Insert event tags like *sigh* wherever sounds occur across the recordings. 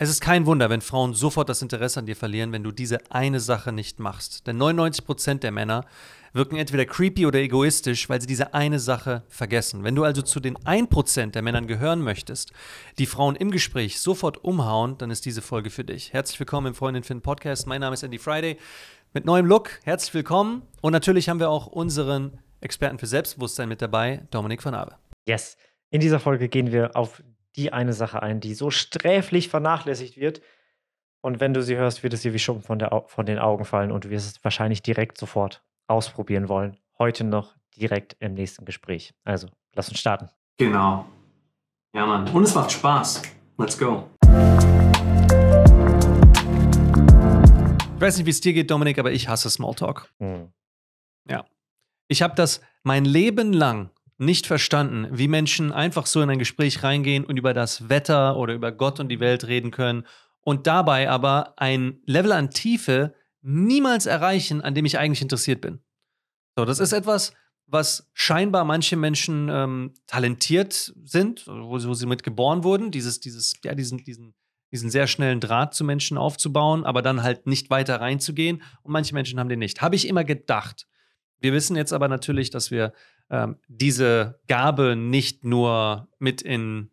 Es ist kein Wunder, wenn Frauen sofort das Interesse an dir verlieren, wenn du diese eine Sache nicht machst. Denn 99% der Männer wirken entweder creepy oder egoistisch, weil sie diese eine Sache vergessen. Wenn du also zu den 1% der Männern gehören möchtest, die Frauen im Gespräch sofort umhauen, dann ist diese Folge für dich. Herzlich willkommen im Freundin Finn Podcast. Mein Name ist Andy Friday mit neuem Look. Herzlich willkommen. Und natürlich haben wir auch unseren Experten für Selbstbewusstsein mit dabei, Dominik van Abe. Yes. In dieser Folge gehen wir auf die eine Sache ein, die so sträflich vernachlässigt wird. Und wenn du sie hörst, wird es dir wie Schuppen von, der, von den Augen fallen und du wirst es wahrscheinlich direkt sofort ausprobieren wollen. Heute noch direkt im nächsten Gespräch. Also, lass uns starten. Genau. Ja, Mann. Und es macht Spaß. Let's go. Ich weiß nicht, wie es dir geht, Dominik, aber ich hasse Smalltalk. Hm. Ja. Ich habe das mein Leben lang nicht verstanden, wie Menschen einfach so in ein Gespräch reingehen und über das Wetter oder über Gott und die Welt reden können und dabei aber ein Level an Tiefe niemals erreichen, an dem ich eigentlich interessiert bin. So, das ist etwas, was scheinbar manche Menschen ähm, talentiert sind, wo, wo, sie mit geboren wurden, dieses, dieses, ja, diesen, diesen, diesen sehr schnellen Draht zu Menschen aufzubauen, aber dann halt nicht weiter reinzugehen. Und manche Menschen haben den nicht. Habe ich immer gedacht. Wir wissen jetzt aber natürlich, dass wir ähm, diese Gabe nicht nur mit in,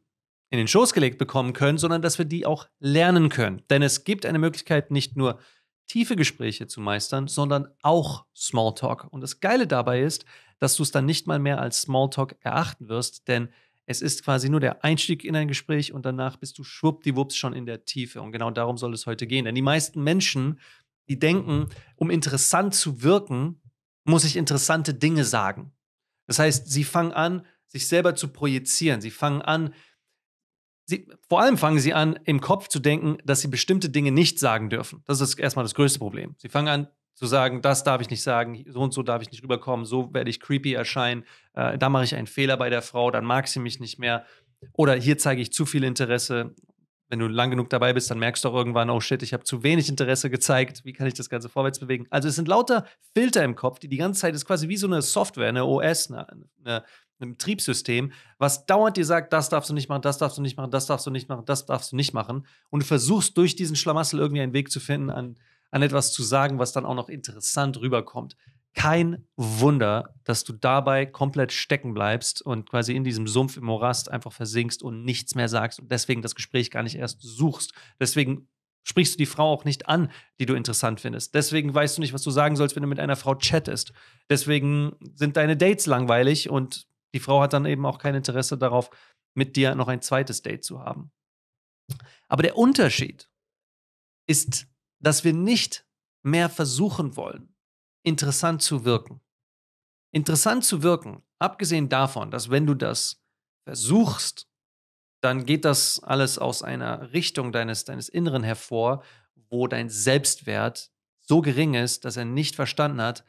in den Schoß gelegt bekommen können, sondern dass wir die auch lernen können. Denn es gibt eine Möglichkeit, nicht nur tiefe Gespräche zu meistern, sondern auch Smalltalk. Und das Geile dabei ist, dass du es dann nicht mal mehr als Smalltalk erachten wirst, denn es ist quasi nur der Einstieg in ein Gespräch und danach bist du schwuppdiwupps schon in der Tiefe. Und genau darum soll es heute gehen. Denn die meisten Menschen, die denken, um interessant zu wirken, muss ich interessante Dinge sagen. Das heißt, sie fangen an, sich selber zu projizieren. Sie fangen an, sie, vor allem fangen sie an, im Kopf zu denken, dass sie bestimmte Dinge nicht sagen dürfen. Das ist erstmal das größte Problem. Sie fangen an zu sagen, das darf ich nicht sagen, so und so darf ich nicht rüberkommen, so werde ich creepy erscheinen, äh, da mache ich einen Fehler bei der Frau, dann mag sie mich nicht mehr. Oder hier zeige ich zu viel Interesse wenn du lang genug dabei bist, dann merkst du auch irgendwann, oh shit, ich habe zu wenig Interesse gezeigt, wie kann ich das Ganze vorwärts bewegen? Also es sind lauter Filter im Kopf, die die ganze Zeit, ist quasi wie so eine Software, eine OS, eine, eine, ein Betriebssystem, was dauernd dir sagt, das darfst du nicht machen, das darfst du nicht machen, das darfst du nicht machen, das darfst du nicht machen. Und du versuchst durch diesen Schlamassel irgendwie einen Weg zu finden, an, an etwas zu sagen, was dann auch noch interessant rüberkommt kein Wunder, dass du dabei komplett stecken bleibst und quasi in diesem Sumpf im Morast einfach versinkst und nichts mehr sagst und deswegen das Gespräch gar nicht erst suchst. Deswegen sprichst du die Frau auch nicht an, die du interessant findest. Deswegen weißt du nicht, was du sagen sollst, wenn du mit einer Frau chattest. Deswegen sind deine Dates langweilig und die Frau hat dann eben auch kein Interesse darauf, mit dir noch ein zweites Date zu haben. Aber der Unterschied ist, dass wir nicht mehr versuchen wollen, interessant zu wirken. Interessant zu wirken, abgesehen davon, dass wenn du das versuchst, dann geht das alles aus einer Richtung deines, deines Inneren hervor, wo dein Selbstwert so gering ist, dass er nicht verstanden hat,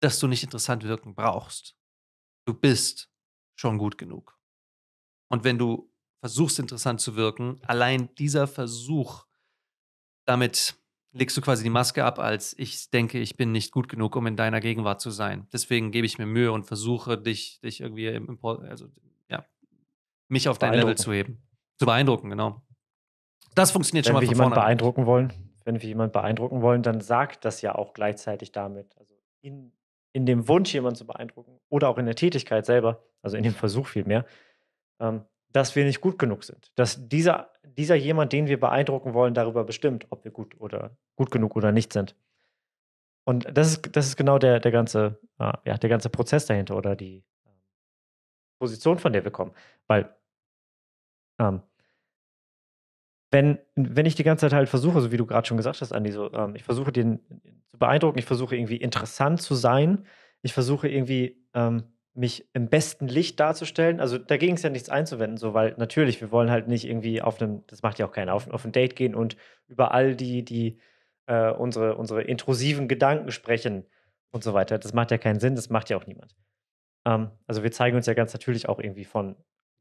dass du nicht interessant wirken brauchst. Du bist schon gut genug. Und wenn du versuchst, interessant zu wirken, allein dieser Versuch, damit legst du quasi die Maske ab, als ich denke, ich bin nicht gut genug, um in deiner Gegenwart zu sein. Deswegen gebe ich mir Mühe und versuche, dich, dich irgendwie im Import, also ja, mich auf dein Level zu heben. Zu beeindrucken, genau. Das funktioniert wenn schon mal von vorne. Beeindrucken wollen, wenn wir jemanden beeindrucken wollen, dann sagt das ja auch gleichzeitig damit. Also in, in dem Wunsch, jemanden zu beeindrucken, oder auch in der Tätigkeit selber, also in dem Versuch vielmehr, ähm, dass wir nicht gut genug sind. Dass dieser dieser jemand, den wir beeindrucken wollen, darüber bestimmt, ob wir gut oder gut genug oder nicht sind. Und das ist, das ist genau der, der, ganze, äh, ja, der ganze Prozess dahinter oder die ähm, Position, von der wir kommen. Weil ähm, wenn, wenn ich die ganze Zeit halt versuche, so wie du gerade schon gesagt hast, Andi, so, ähm, ich versuche den zu beeindrucken, ich versuche irgendwie interessant zu sein, ich versuche irgendwie ähm, mich im besten Licht darzustellen. Also dagegen ist ja nichts einzuwenden, so, weil natürlich, wir wollen halt nicht irgendwie auf einem, das macht ja auch keiner, auf, auf ein Date gehen und über all die, die äh, unsere, unsere intrusiven Gedanken sprechen und so weiter. Das macht ja keinen Sinn, das macht ja auch niemand. Ähm, also wir zeigen uns ja ganz natürlich auch irgendwie von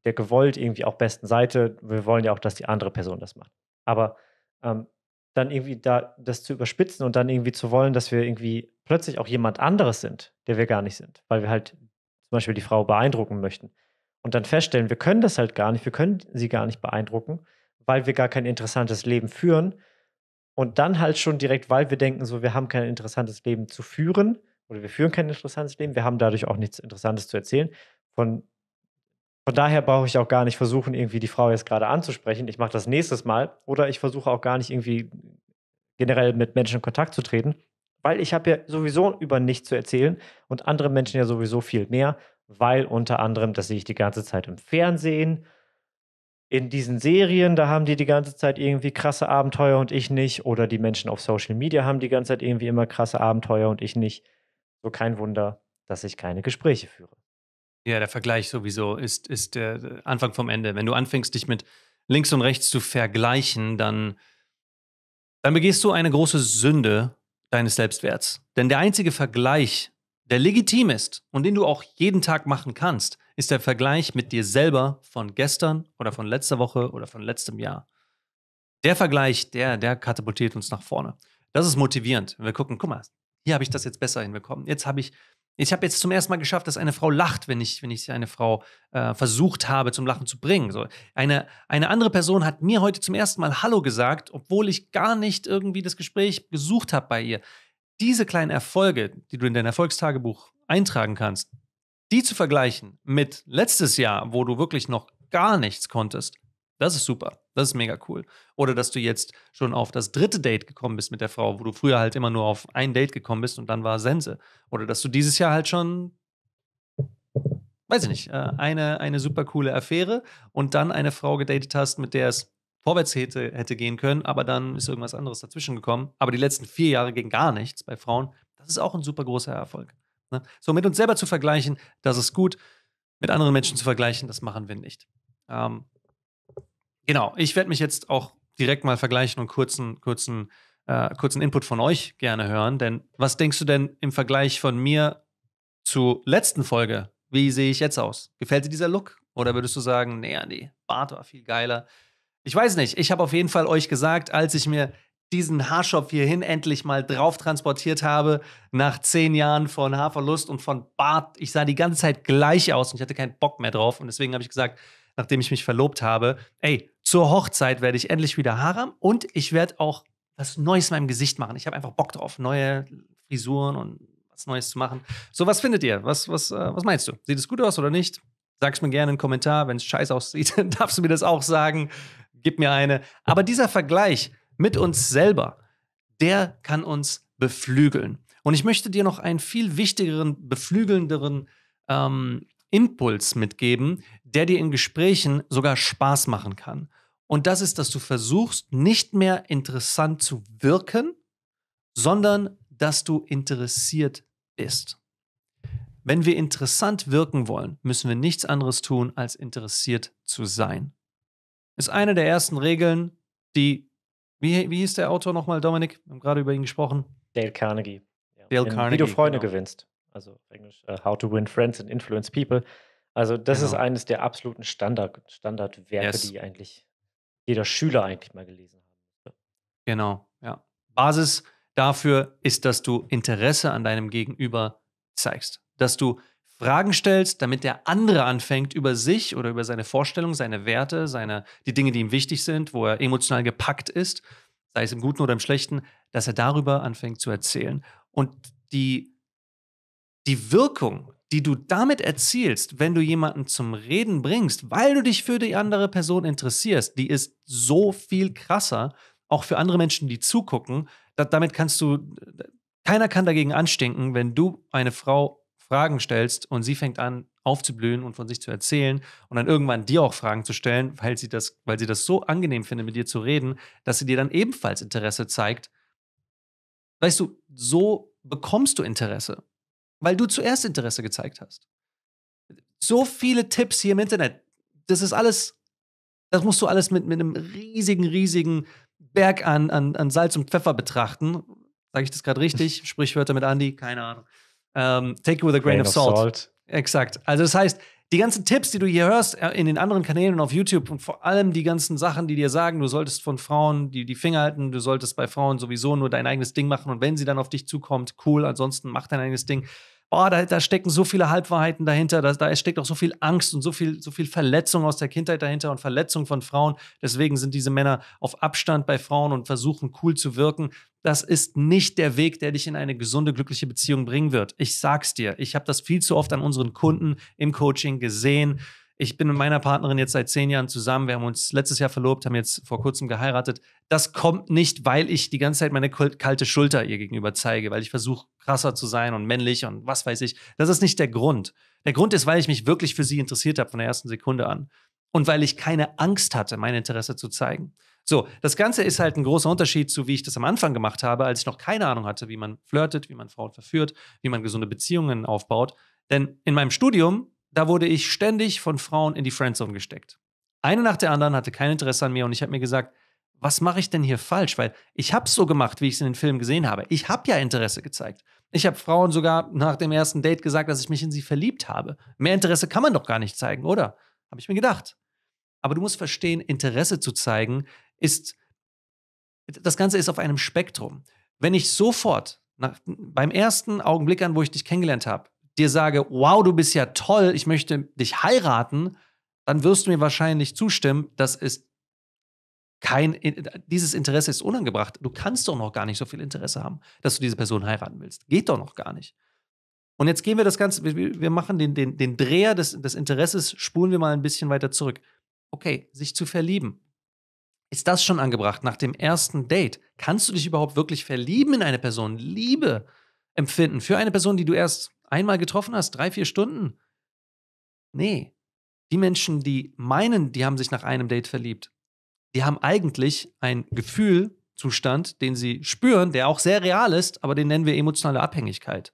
der gewollt irgendwie auch besten Seite. Wir wollen ja auch, dass die andere Person das macht. Aber ähm, dann irgendwie da das zu überspitzen und dann irgendwie zu wollen, dass wir irgendwie plötzlich auch jemand anderes sind, der wir gar nicht sind, weil wir halt zum Beispiel die Frau beeindrucken möchten. Und dann feststellen, wir können das halt gar nicht, wir können sie gar nicht beeindrucken, weil wir gar kein interessantes Leben führen. Und dann halt schon direkt, weil wir denken, so, wir haben kein interessantes Leben zu führen oder wir führen kein interessantes Leben, wir haben dadurch auch nichts Interessantes zu erzählen. Von, von daher brauche ich auch gar nicht versuchen, irgendwie die Frau jetzt gerade anzusprechen. Ich mache das nächstes Mal. Oder ich versuche auch gar nicht irgendwie generell mit Menschen in Kontakt zu treten, weil ich habe ja sowieso über nichts zu erzählen und andere Menschen ja sowieso viel mehr, weil unter anderem, das sehe ich die ganze Zeit im Fernsehen, in diesen Serien, da haben die die ganze Zeit irgendwie krasse Abenteuer und ich nicht. Oder die Menschen auf Social Media haben die ganze Zeit irgendwie immer krasse Abenteuer und ich nicht. So kein Wunder, dass ich keine Gespräche führe. Ja, der Vergleich sowieso ist, ist der Anfang vom Ende. Wenn du anfängst, dich mit links und rechts zu vergleichen, dann, dann begehst du eine große Sünde deines Selbstwerts. Denn der einzige Vergleich, der legitim ist und den du auch jeden Tag machen kannst, ist der Vergleich mit dir selber von gestern oder von letzter Woche oder von letztem Jahr. Der Vergleich, der, der katapultiert uns nach vorne. Das ist motivierend. Wir gucken, guck mal, hier habe ich das jetzt besser hinbekommen. Jetzt habe ich ich habe jetzt zum ersten Mal geschafft, dass eine Frau lacht, wenn ich, wenn ich eine Frau äh, versucht habe, zum Lachen zu bringen. So, eine, eine andere Person hat mir heute zum ersten Mal Hallo gesagt, obwohl ich gar nicht irgendwie das Gespräch gesucht habe bei ihr. Diese kleinen Erfolge, die du in dein Erfolgstagebuch eintragen kannst, die zu vergleichen mit letztes Jahr, wo du wirklich noch gar nichts konntest, das ist super. Das ist mega cool. Oder dass du jetzt schon auf das dritte Date gekommen bist mit der Frau, wo du früher halt immer nur auf ein Date gekommen bist und dann war Sense. Oder dass du dieses Jahr halt schon, weiß ich nicht, äh, eine, eine super coole Affäre und dann eine Frau gedatet hast, mit der es vorwärts hätte, hätte gehen können, aber dann ist irgendwas anderes dazwischen gekommen. Aber die letzten vier Jahre ging gar nichts bei Frauen. Das ist auch ein super großer Erfolg. Ne? So mit uns selber zu vergleichen, das ist gut. Mit anderen Menschen zu vergleichen, das machen wir nicht. Ähm, Genau, ich werde mich jetzt auch direkt mal vergleichen und kurzen, kurzen, äh, kurzen Input von euch gerne hören. Denn was denkst du denn im Vergleich von mir zur letzten Folge? Wie sehe ich jetzt aus? Gefällt dir dieser Look? Oder würdest du sagen, nee, nee, Bart war viel geiler? Ich weiß nicht. Ich habe auf jeden Fall euch gesagt, als ich mir diesen Haarschopf hierhin endlich mal drauf transportiert habe, nach zehn Jahren von Haarverlust und von Bart, ich sah die ganze Zeit gleich aus und ich hatte keinen Bock mehr drauf. Und deswegen habe ich gesagt, nachdem ich mich verlobt habe, ey, zur Hochzeit werde ich endlich wieder Haram und ich werde auch was Neues in meinem Gesicht machen. Ich habe einfach Bock drauf, neue Frisuren und was Neues zu machen. So, was findet ihr? Was, was, äh, was meinst du? Sieht es gut aus oder nicht? Sag es mir gerne in einen Kommentar. Wenn es scheiße aussieht, *laughs* darfst du mir das auch sagen. Gib mir eine. Aber dieser Vergleich mit uns selber, der kann uns beflügeln. Und ich möchte dir noch einen viel wichtigeren, beflügelnderen ähm, Impuls mitgeben, der dir in Gesprächen sogar Spaß machen kann. Und das ist, dass du versuchst, nicht mehr interessant zu wirken, sondern dass du interessiert bist. Wenn wir interessant wirken wollen, müssen wir nichts anderes tun, als interessiert zu sein. Ist eine der ersten Regeln, die, wie, wie hieß der Autor nochmal, Dominik? Wir haben gerade über ihn gesprochen. Dale Carnegie. Ja. Dale Carnegie. Wie du Freunde genau. gewinnst also auf Englisch uh, How to Win Friends and Influence People. Also das genau. ist eines der absoluten Standard, Standardwerke, yes. die eigentlich jeder Schüler eigentlich mal gelesen hat. Genau, ja. Basis dafür ist, dass du Interesse an deinem Gegenüber zeigst, dass du Fragen stellst, damit der andere anfängt, über sich oder über seine Vorstellung, seine Werte, seine, die Dinge, die ihm wichtig sind, wo er emotional gepackt ist, sei es im Guten oder im Schlechten, dass er darüber anfängt zu erzählen. Und die die Wirkung, die du damit erzielst, wenn du jemanden zum Reden bringst, weil du dich für die andere Person interessierst, die ist so viel krasser, auch für andere Menschen, die zugucken. damit kannst du, keiner kann dagegen anstinken, wenn du eine Frau Fragen stellst und sie fängt an aufzublühen und von sich zu erzählen und dann irgendwann dir auch Fragen zu stellen, weil sie das, weil sie das so angenehm findet, mit dir zu reden, dass sie dir dann ebenfalls Interesse zeigt. Weißt du, so bekommst du Interesse weil du zuerst Interesse gezeigt hast. So viele Tipps hier im Internet. Das ist alles, das musst du alles mit, mit einem riesigen, riesigen Berg an, an, an Salz und Pfeffer betrachten. Sage ich das gerade richtig? *laughs* Sprichwörter mit Andy? Keine Ahnung. Um, ähm, take it with a grain, grain of, salt. of, salt. Exakt. Also das heißt, die ganzen Tipps, die du hier hörst äh, in den anderen Kanälen und auf YouTube und vor allem die ganzen Sachen, die dir sagen, du solltest von Frauen die, die Finger halten, du solltest bei Frauen sowieso nur dein eigenes Ding machen und wenn sie dann auf dich zukommt, cool, ansonsten mach dein eigenes Ding oh, da, da, stecken so viele Halbwahrheiten dahinter, da, da steckt auch so viel Angst und so viel, so viel Verletzung aus der Kindheit dahinter und Verletzung von Frauen. Deswegen sind diese Männer auf Abstand bei Frauen und versuchen cool zu wirken. Das ist nicht der Weg, der dich in eine gesunde, glückliche Beziehung bringen wird. Ich sag's dir, ich habe das viel zu oft an unseren Kunden im Coaching gesehen ich bin mit meiner Partnerin jetzt seit zehn Jahren zusammen. Wir haben uns letztes Jahr verlobt, haben jetzt vor kurzem geheiratet. Das kommt nicht, weil ich die ganze Zeit meine kalte Schulter ihr gegenüber zeige, weil ich versuche, krasser zu sein und männlich und was weiß ich. Das ist nicht der Grund. Der Grund ist, weil ich mich wirklich für sie interessiert habe von der ersten Sekunde an. Und weil ich keine Angst hatte, mein Interesse zu zeigen. So, das Ganze ist halt ein großer Unterschied zu, wie ich das am Anfang gemacht habe, als ich noch keine Ahnung hatte, wie man flirtet, wie man Frauen verführt, wie man gesunde Beziehungen aufbaut. Denn in meinem Studium da wurde ich ständig von Frauen in die Friendzone gesteckt. Eine nach der anderen hatte kein Interesse an mir und ich habe mir gesagt, was mache ich denn hier falsch? Weil ich habe es so gemacht, wie ich es in den Filmen gesehen habe. Ich habe ja Interesse gezeigt. Ich habe Frauen sogar nach dem ersten Date gesagt, dass ich mich in sie verliebt habe. Mehr Interesse kann man doch gar nicht zeigen, oder? Habe ich mir gedacht. Aber du musst verstehen, Interesse zu zeigen ist, das Ganze ist auf einem Spektrum. Wenn ich sofort nach, beim ersten Augenblick an, wo ich dich kennengelernt habe, dir sage, wow, du bist ja toll, ich möchte dich heiraten, dann wirst du mir wahrscheinlich zustimmen, dass es kein, äh, dieses Interesse ist unangebracht. Du kannst doch noch gar nicht so viel Interesse haben, dass du diese Person heiraten willst. Geht doch noch gar nicht. Und jetzt gehen wir das Ganze, wir, machen den, den, den Dreher des, des Interesses, spulen wir mal ein bisschen weiter zurück. Okay, sich zu verlieben. Ist das schon angebracht nach dem ersten Date? Kannst du dich überhaupt wirklich verlieben in eine Person? Liebe empfinden für eine Person, die du erst einmal getroffen hast, drei, vier Stunden. Nee. Die Menschen, die meinen, die haben sich nach einem Date verliebt, die haben eigentlich ein Gefühlzustand, den sie spüren, der auch sehr real ist, aber den nennen wir emotionale Abhängigkeit.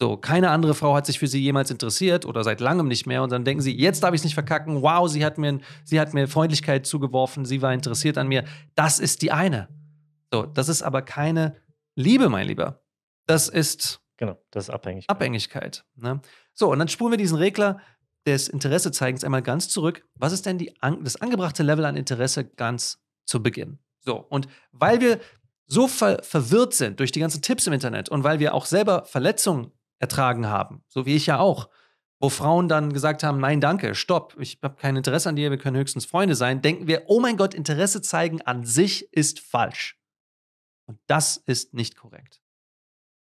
So, keine andere Frau hat sich für sie jemals interessiert oder seit langem nicht mehr. Und dann denken sie, jetzt darf ich es nicht verkacken. Wow, sie hat, mir, sie hat mir Freundlichkeit zugeworfen, sie war interessiert an mir. Das ist die eine. So, das ist aber keine Liebe, mein Lieber. Das ist Genau, das ist Abhängigkeit. Abhängigkeit. Ne? So, und dann spulen wir diesen Regler des Interessezeigens einmal ganz zurück. Was ist denn die, das angebrachte Level an Interesse ganz zu Beginn? So, und weil wir so ver verwirrt sind durch die ganzen Tipps im Internet und weil wir auch selber Verletzungen ertragen haben, so wie ich ja auch, wo Frauen dann gesagt haben, nein, danke, stopp, ich habe kein Interesse an dir, wir können höchstens Freunde sein, denken wir, oh mein Gott, Interesse zeigen an sich ist falsch. Und das ist nicht korrekt.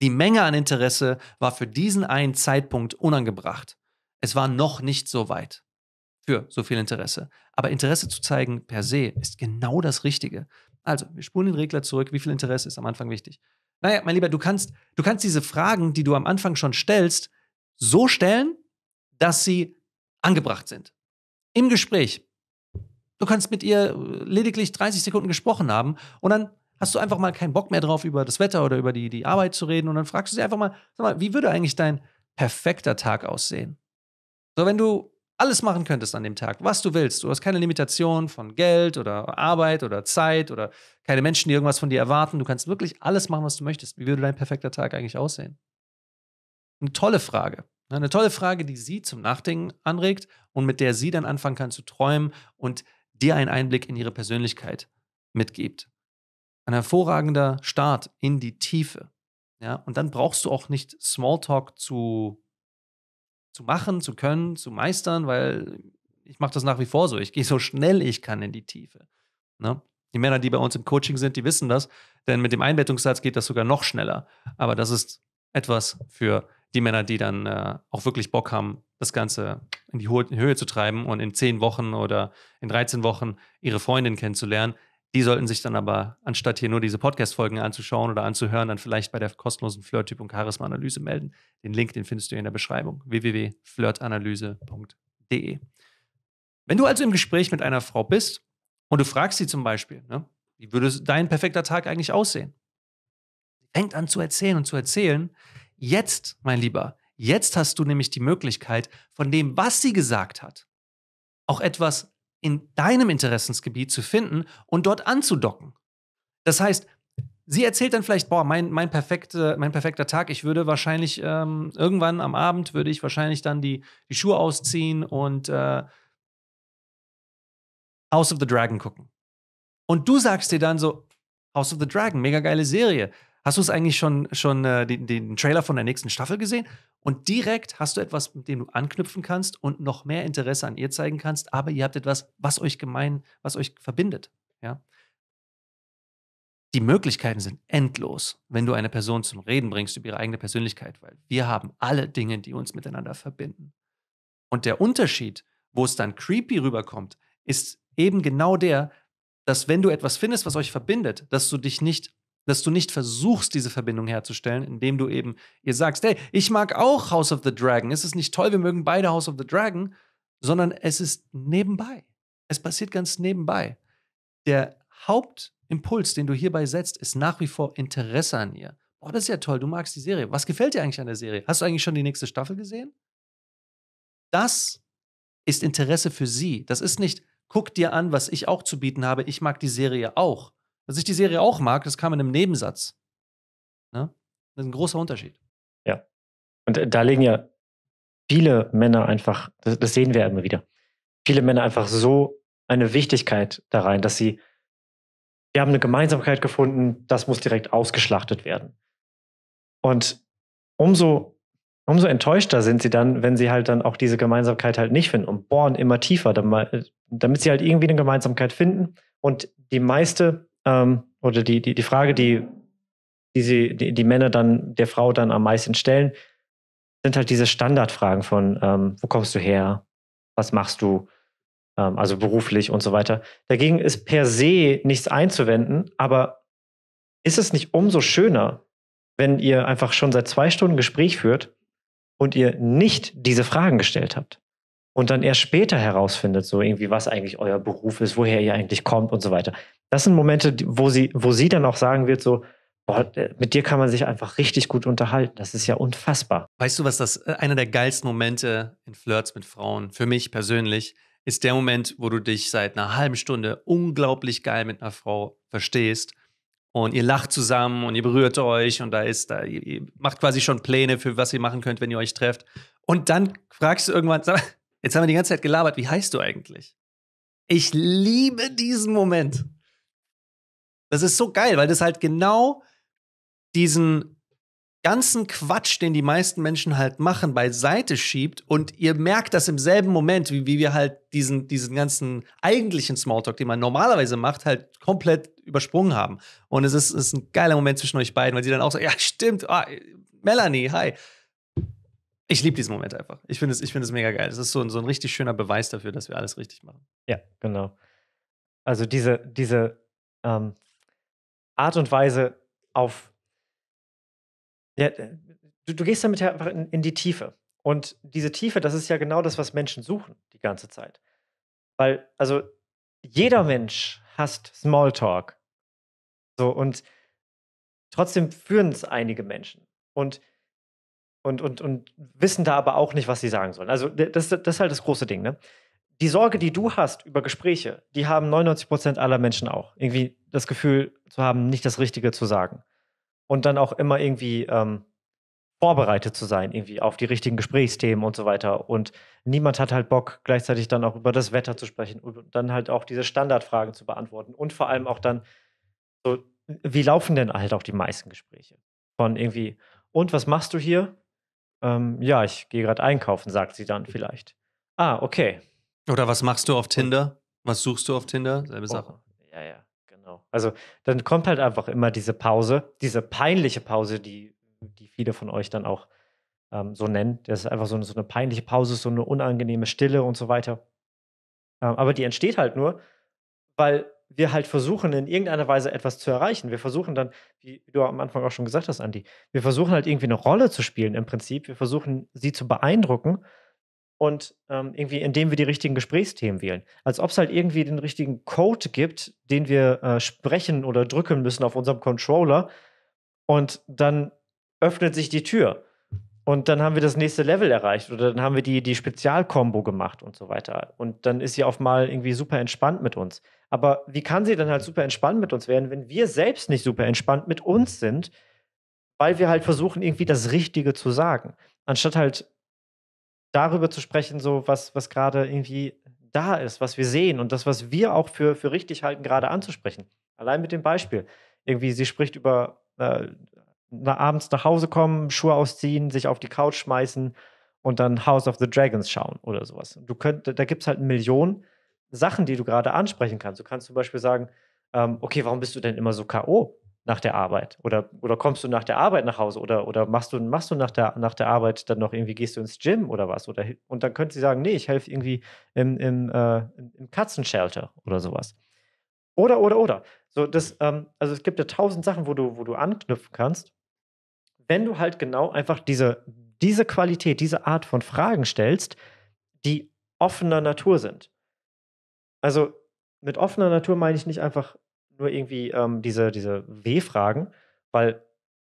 Die Menge an Interesse war für diesen einen Zeitpunkt unangebracht. Es war noch nicht so weit für so viel Interesse. Aber Interesse zu zeigen per se ist genau das Richtige. Also, wir spulen den Regler zurück. Wie viel Interesse ist am Anfang wichtig? Naja, mein Lieber, du kannst, du kannst diese Fragen, die du am Anfang schon stellst, so stellen, dass sie angebracht sind. Im Gespräch. Du kannst mit ihr äh, lediglich 30 Sekunden gesprochen haben und dann hast du einfach mal keinen Bock mehr drauf, über das Wetter oder über die, die Arbeit zu reden. Und dann fragst du sie einfach mal, sag mal, wie würde eigentlich dein perfekter Tag aussehen? So, wenn du alles machen könntest an dem Tag, was du willst, du hast keine Limitation von Geld oder Arbeit oder Zeit oder keine Menschen, die irgendwas von dir erwarten, du kannst wirklich alles machen, was du möchtest. Wie würde dein perfekter Tag eigentlich aussehen? Eine tolle Frage. Eine tolle Frage, die sie zum Nachdenken anregt und mit der sie dann anfangen kann zu träumen und dir einen Einblick in ihre Persönlichkeit mitgibt ein hervorragender Start in die Tiefe. Ja, und dann brauchst du auch nicht Smalltalk zu, zu machen, zu können, zu meistern, weil ich mache das nach wie vor so. Ich gehe so schnell ich kann in die Tiefe. Ne? Die Männer, die bei uns im Coaching sind, die wissen das, denn mit dem Einbettungssatz geht das sogar noch schneller. Aber das ist etwas für die Männer, die dann äh, auch wirklich Bock haben, das Ganze in die Höhe zu treiben und in zehn Wochen oder in 13 Wochen ihre Freundin kennenzulernen. Die sollten sich dann aber, anstatt hier nur diese Podcast-Folgen anzuschauen oder anzuhören, dann vielleicht bei der kostenlosen Flirt-Typ- und Charisma-Analyse melden. Den Link, den findest du in der Beschreibung. www.flirtanalyse.de Wenn du also im Gespräch mit einer Frau bist und du fragst sie zum Beispiel, ne, wie würde dein perfekter Tag eigentlich aussehen? Fängt an zu erzählen und zu erzählen. Jetzt, mein Lieber, jetzt hast du nämlich die Möglichkeit, von dem, was sie gesagt hat, auch etwas in deinem Interessensgebiet zu finden und dort anzudocken. Das heißt, sie erzählt dann vielleicht, boah, mein, mein, perfekte, mein perfekter Tag, ich würde wahrscheinlich ähm, irgendwann am Abend, würde ich wahrscheinlich dann die, die Schuhe ausziehen und äh, House of the Dragon gucken. Und du sagst dir dann so, House of the Dragon, mega geile Serie hast du es eigentlich schon, schon äh, den, den, Trailer von der nächsten Staffel gesehen? Und direkt hast du etwas, mit dem du anknüpfen kannst und noch mehr Interesse an ihr zeigen kannst, aber ihr habt etwas, was euch gemein, was euch verbindet. Ja? Die Möglichkeiten sind endlos, wenn du eine Person zum Reden bringst über ihre eigene Persönlichkeit, weil wir haben alle Dinge, die uns miteinander verbinden. Und der Unterschied, wo es dann creepy rüberkommt, ist eben genau der, dass wenn du etwas findest, was euch verbindet, dass du dich nicht dass du nicht versuchst, diese Verbindung herzustellen, indem du eben ihr sagst, hey, ich mag auch House of the Dragon. Ist Es nicht toll, wir mögen beide House of the Dragon, sondern es ist nebenbei. Es passiert ganz nebenbei. Der Hauptimpuls, den du hierbei setzt, ist nach wie vor Interesse an ihr. Boah, das ist ja toll, du magst die Serie. Was gefällt dir eigentlich an der Serie? Hast du eigentlich schon die nächste Staffel gesehen? Das ist Interesse für sie. Das ist nicht, guck dir an, was ich auch zu bieten habe, ich mag die Serie auch. Dass ich die Serie auch mag, das kam in einem Nebensatz. Ne? Das ist ein großer Unterschied. Ja. Und äh, da legen ja viele Männer einfach, das, das sehen wir ja immer wieder, viele Männer einfach so eine Wichtigkeit da rein, dass sie, wir haben eine Gemeinsamkeit gefunden, das muss direkt ausgeschlachtet werden. Und umso, umso enttäuschter sind sie dann, wenn sie halt dann auch diese Gemeinsamkeit halt nicht finden und bohren immer tiefer, damit äh, sie halt irgendwie eine Gemeinsamkeit finden. Und die meiste ähm, oder die, die, die Frage, die, die, sie, die, die Männer dann der Frau dann am meisten stellen, sind halt diese Standardfragen von, ähm, wo kommst du her, was machst du, ähm, also beruflich und so weiter. Dagegen ist per se nichts einzuwenden, aber ist es nicht umso schöner, wenn ihr einfach schon seit zwei Stunden Gespräch führt und ihr nicht diese Fragen gestellt habt? und dann erst später herausfindet, so irgendwie, was eigentlich euer Beruf ist, woher ihr eigentlich kommt und so weiter. Das sind Momente, wo sie, wo sie dann auch sagen wird, so, boah, mit dir kann man sich einfach richtig gut unterhalten. Das ist ja unfassbar. Weißt du, was das, äh, einer der geilsten Momente in Flirts mit Frauen, für mich persönlich, ist der Moment, wo du dich seit einer halben Stunde unglaublich geil mit einer Frau verstehst und ihr lacht zusammen und ihr berührt euch und da ist da ihr, macht quasi schon Pläne für was ihr machen könnt, wenn ihr euch trefft und dann fragst du irgendwann sag, Jetzt haben wir die ganze Zeit gelabert. Wie heißt du eigentlich? Ich liebe diesen Moment. Das ist so geil, weil das halt genau diesen ganzen Quatsch, den die meisten Menschen halt machen, beiseite schiebt und ihr merkt das im selben Moment, wie, wie wir halt diesen, diesen ganzen eigentlichen Smalltalk, den man normalerweise macht, halt komplett übersprungen haben. Und es ist, ist ein geiler Moment zwischen euch beiden, weil sie dann auch so, ja, stimmt, ah, Melanie, hi. Ich liebe diesen Moment einfach. Ich finde es find, das, mega geil. Es ist so, ein, so ein richtig schöner Beweis dafür, dass wir alles richtig machen. Ja, genau. Also diese, diese ähm, Art und Weise auf. Ja, äh, du, du gehst damit einfach in, in die Tiefe. Und diese Tiefe, das ist ja genau das, was Menschen suchen die ganze Zeit. Weil, also, jeder genau. Mensch hasst Smalltalk. So, und trotzdem führen es einige Menschen. Und und, und, und wissen da aber auch nicht, was sie sagen sollen. Also das, das ist halt das große Ding. Ne? Die Sorge, die du hast über Gespräche, die haben 99 Prozent aller Menschen auch. Irgendwie das Gefühl zu haben, nicht das Richtige zu sagen. Und dann auch immer irgendwie ähm, vorbereitet zu sein, irgendwie auf die richtigen Gesprächsthemen und so weiter. Und niemand hat halt Bock, gleichzeitig dann auch über das Wetter zu sprechen und dann halt auch diese Standardfragen zu beantworten. Und vor allem auch dann so, wie laufen denn halt auch die meisten Gespräche? Von irgendwie, und was machst du hier? Ähm, ja, ich gehe gerade einkaufen, sagt sie dann vielleicht. Ah, okay. Oder was machst du auf Tinder? Was suchst du auf Tinder? Selbe oh, Sache. Oh, ja, ja, genau. Also dann kommt halt einfach immer diese Pause, diese peinliche Pause, die, die viele von euch dann auch ähm, so nennen. Das ist einfach so eine, so eine, peinliche Pause, so eine unangenehme Stille und so weiter. Ähm, aber die entsteht halt nur, weil wir halt versuchen, in irgendeiner Weise etwas zu erreichen. Wir versuchen dann, wie du am Anfang auch schon gesagt hast, Andi, wir versuchen halt irgendwie eine Rolle zu spielen im Prinzip. Wir versuchen, sie zu beeindrucken und ähm, irgendwie, indem wir die richtigen Gesprächsthemen wählen. Als ob es halt irgendwie den richtigen Code gibt, den wir äh, sprechen oder drücken müssen auf unserem Controller und dann öffnet sich die Tür. Und dann haben wir das nächste Level erreicht oder dann haben wir die, die Spezialkombo gemacht und so weiter. Und dann ist sie auf mal irgendwie super entspannt mit uns. Aber wie kann sie dann halt super entspannt mit uns werden, wenn wir selbst nicht super entspannt mit uns sind, weil wir halt versuchen, irgendwie das Richtige zu sagen, anstatt halt darüber zu sprechen, so was, was gerade irgendwie da ist, was wir sehen und das, was wir auch für, für richtig halten, gerade anzusprechen. Allein mit dem Beispiel. Irgendwie, sie spricht über äh, abends nach Hause kommen, Schuhe ausziehen, sich auf die Couch schmeißen und dann House of the Dragons schauen oder sowas. Du könnt, da gibt es halt Millionen Sachen, die du gerade ansprechen kannst. Du kannst zum Beispiel sagen, ähm, okay, warum bist du denn immer so K.O. nach der Arbeit? Oder, oder kommst du nach der Arbeit nach Hause? Oder, oder machst du, machst du nach, der, nach der Arbeit dann noch irgendwie, gehst du ins Gym oder was? Oder, und dann könnte sie sagen, nee, ich helfe irgendwie im, im, äh, im Katzenshelter oder sowas. Oder, oder, oder. So, das, ähm, also es gibt ja tausend Sachen, wo du, wo du anknüpfen kannst. Wenn du halt genau einfach diese, diese Qualität, diese Art von Fragen stellst, die offener Natur sind. Also mit offener Natur meine ich nicht einfach nur irgendwie ähm, diese, diese W-Fragen, weil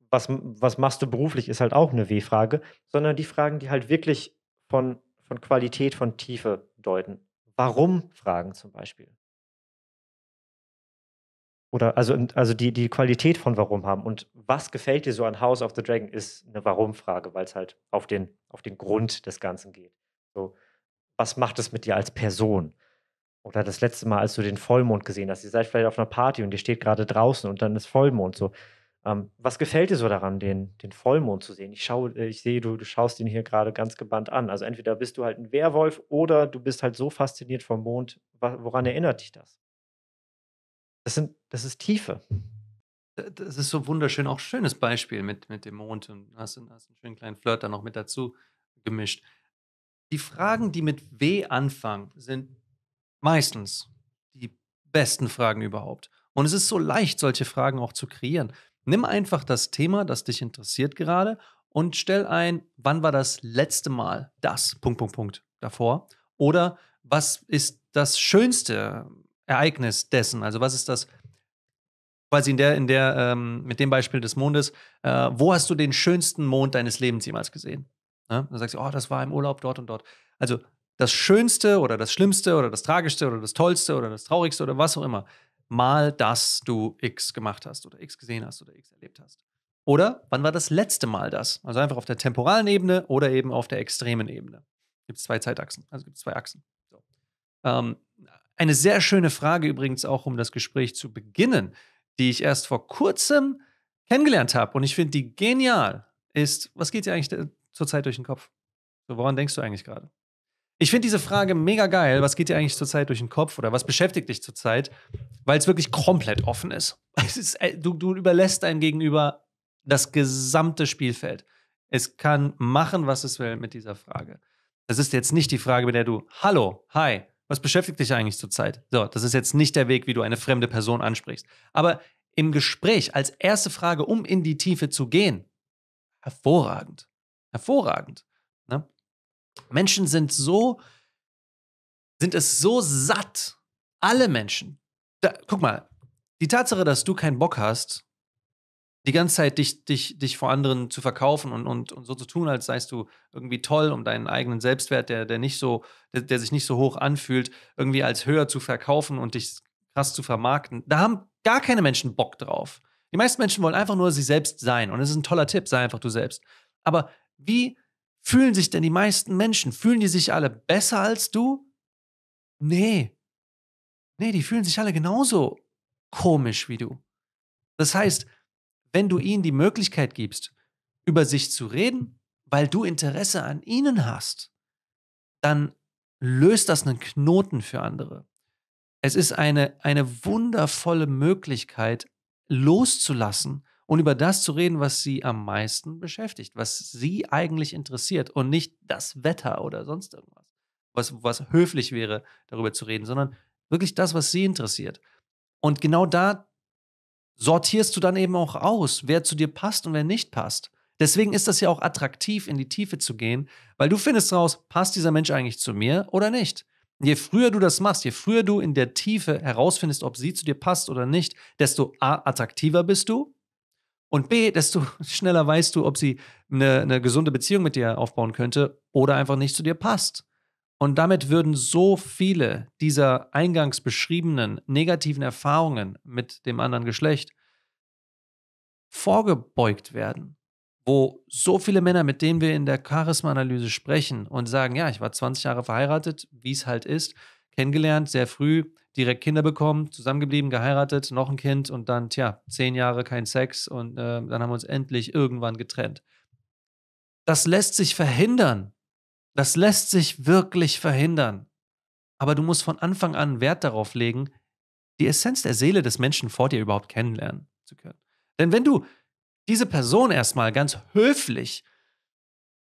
was, was machst du beruflich ist halt auch eine W-Frage, sondern die Fragen, die halt wirklich von, von Qualität, von Tiefe deuten. Warum Fragen zum Beispiel. Oder also, also die, die Qualität von Warum haben und was gefällt dir so an House of the Dragon ist eine Warum-Frage, weil es halt auf den, auf den Grund des Ganzen geht. So, was macht es mit dir als Person? Oder das letzte Mal, als du den Vollmond gesehen hast. Ihr seid vielleicht auf einer Party und ihr steht gerade draußen und dann ist Vollmond so. Ähm, was gefällt dir so daran, den, den Vollmond zu sehen? Ich, schau, äh, ich sehe, du, du schaust ihn hier gerade ganz gebannt an. Also entweder bist du halt ein Werwolf oder du bist halt so fasziniert vom Mond. Woran erinnert dich das? Das, sind, das ist Tiefe. Das ist so wunderschön, auch schönes Beispiel mit, mit dem Mond und hast, hast einen schönen kleinen Flirt da noch mit dazu gemischt. Die Fragen, die mit W anfangen, sind meistens die besten Fragen überhaupt. Und es ist so leicht, solche Fragen auch zu kreieren. Nimm einfach das Thema, das dich interessiert gerade und stell ein, wann war das letzte Mal das, Punkt, Punkt, Punkt, davor. Oder was ist das schönste Ereignis dessen? Also was ist das quasi in der, in der, ähm, mit dem Beispiel des Mondes, äh, wo hast du den schönsten Mond deines Lebens jemals gesehen? Ja? Ne? Dann sagst du, oh, das war im Urlaub dort und dort. Also das Schönste oder das Schlimmste oder das Tragischste oder das Tollste oder das Traurigste oder was auch immer, mal, dass du X gemacht hast oder X gesehen hast oder X erlebt hast. Oder wann war das letzte Mal das? Also einfach auf der temporalen Ebene oder eben auf der extremen Ebene. Gibt es zwei Zeitachsen, also gibt es zwei Achsen. So. Ähm, eine sehr schöne Frage übrigens auch, um das Gespräch zu beginnen, die ich erst vor kurzem kennengelernt habe und ich finde die genial, ist, was geht dir eigentlich äh, zurzeit durch den Kopf? So, woran denkst du eigentlich gerade? Ich finde diese Frage mega geil. Was geht dir eigentlich zurzeit durch den Kopf oder was beschäftigt dich zurzeit? Weil es wirklich komplett offen ist. *laughs* ist äh, du, du, überlässt deinem Gegenüber das gesamte Spielfeld. Es kann machen, was es will mit dieser Frage. Das ist jetzt nicht die Frage, mit der du, hallo, hi, was beschäftigt dich eigentlich zurzeit? So, das ist jetzt nicht der Weg, wie du eine fremde Person ansprichst. Aber im Gespräch als erste Frage, um in die Tiefe zu gehen, hervorragend. Hervorragend. Ne? Menschen sind so, sind es so satt, alle Menschen. Da, guck mal, die Tatsache, dass du keinen Bock hast, die ganze Zeit dich, dich, dich vor anderen zu verkaufen und, und, und so zu tun, als seist du irgendwie toll, um deinen eigenen Selbstwert, der, der nicht so, der, der sich nicht so hoch anfühlt, irgendwie als höher zu verkaufen und dich krass zu vermarkten. Da haben gar keine Menschen Bock drauf. Die meisten Menschen wollen einfach nur sie selbst sein. Und es ist ein toller Tipp, sei einfach du selbst. Aber wie fühlen sich denn die meisten Menschen? Fühlen die sich alle besser als du? Nee. Nee, die fühlen sich alle genauso komisch wie du. Das heißt, wenn du ihnen die Möglichkeit gibst, über sich zu reden, weil du Interesse an ihnen hast, dann löst das einen Knoten für andere. Es ist eine, eine wundervolle Möglichkeit, loszulassen und über das zu reden, was sie am meisten beschäftigt, was sie eigentlich interessiert und nicht das Wetter oder sonst irgendwas, was, was höflich wäre, darüber zu reden, sondern wirklich das, was sie interessiert. Und genau da sortierst du dann eben auch aus, wer zu dir passt und wer nicht passt. Deswegen ist das ja auch attraktiv, in die Tiefe zu gehen, weil du findest raus, passt dieser Mensch eigentlich zu mir oder nicht. Je früher du das machst, je früher du in der Tiefe herausfindest, ob sie zu dir passt oder nicht, desto a, attraktiver bist du und B, desto *laughs* schneller weißt du, ob sie eine, eine gesunde Beziehung mit dir aufbauen könnte oder einfach nicht zu dir passt. Und damit würden so viele dieser eingangs beschriebenen negativen Erfahrungen mit dem anderen Geschlecht vorgebeugt werden, wo so viele Männer, mit denen wir in der Charisma-Analyse sprechen und sagen, ja, ich war 20 Jahre verheiratet, wie es halt ist, kennengelernt, sehr früh, direkt Kinder bekommen, zusammengeblieben, geheiratet, noch ein Kind und dann, tja, zehn Jahre kein Sex und äh, dann haben wir uns endlich irgendwann getrennt. Das lässt sich verhindern. Das lässt sich wirklich verhindern. Aber du musst von Anfang an Wert darauf legen, die Essenz der Seele des Menschen vor dir überhaupt kennenlernen zu können. Denn wenn du diese Person erstmal ganz höflich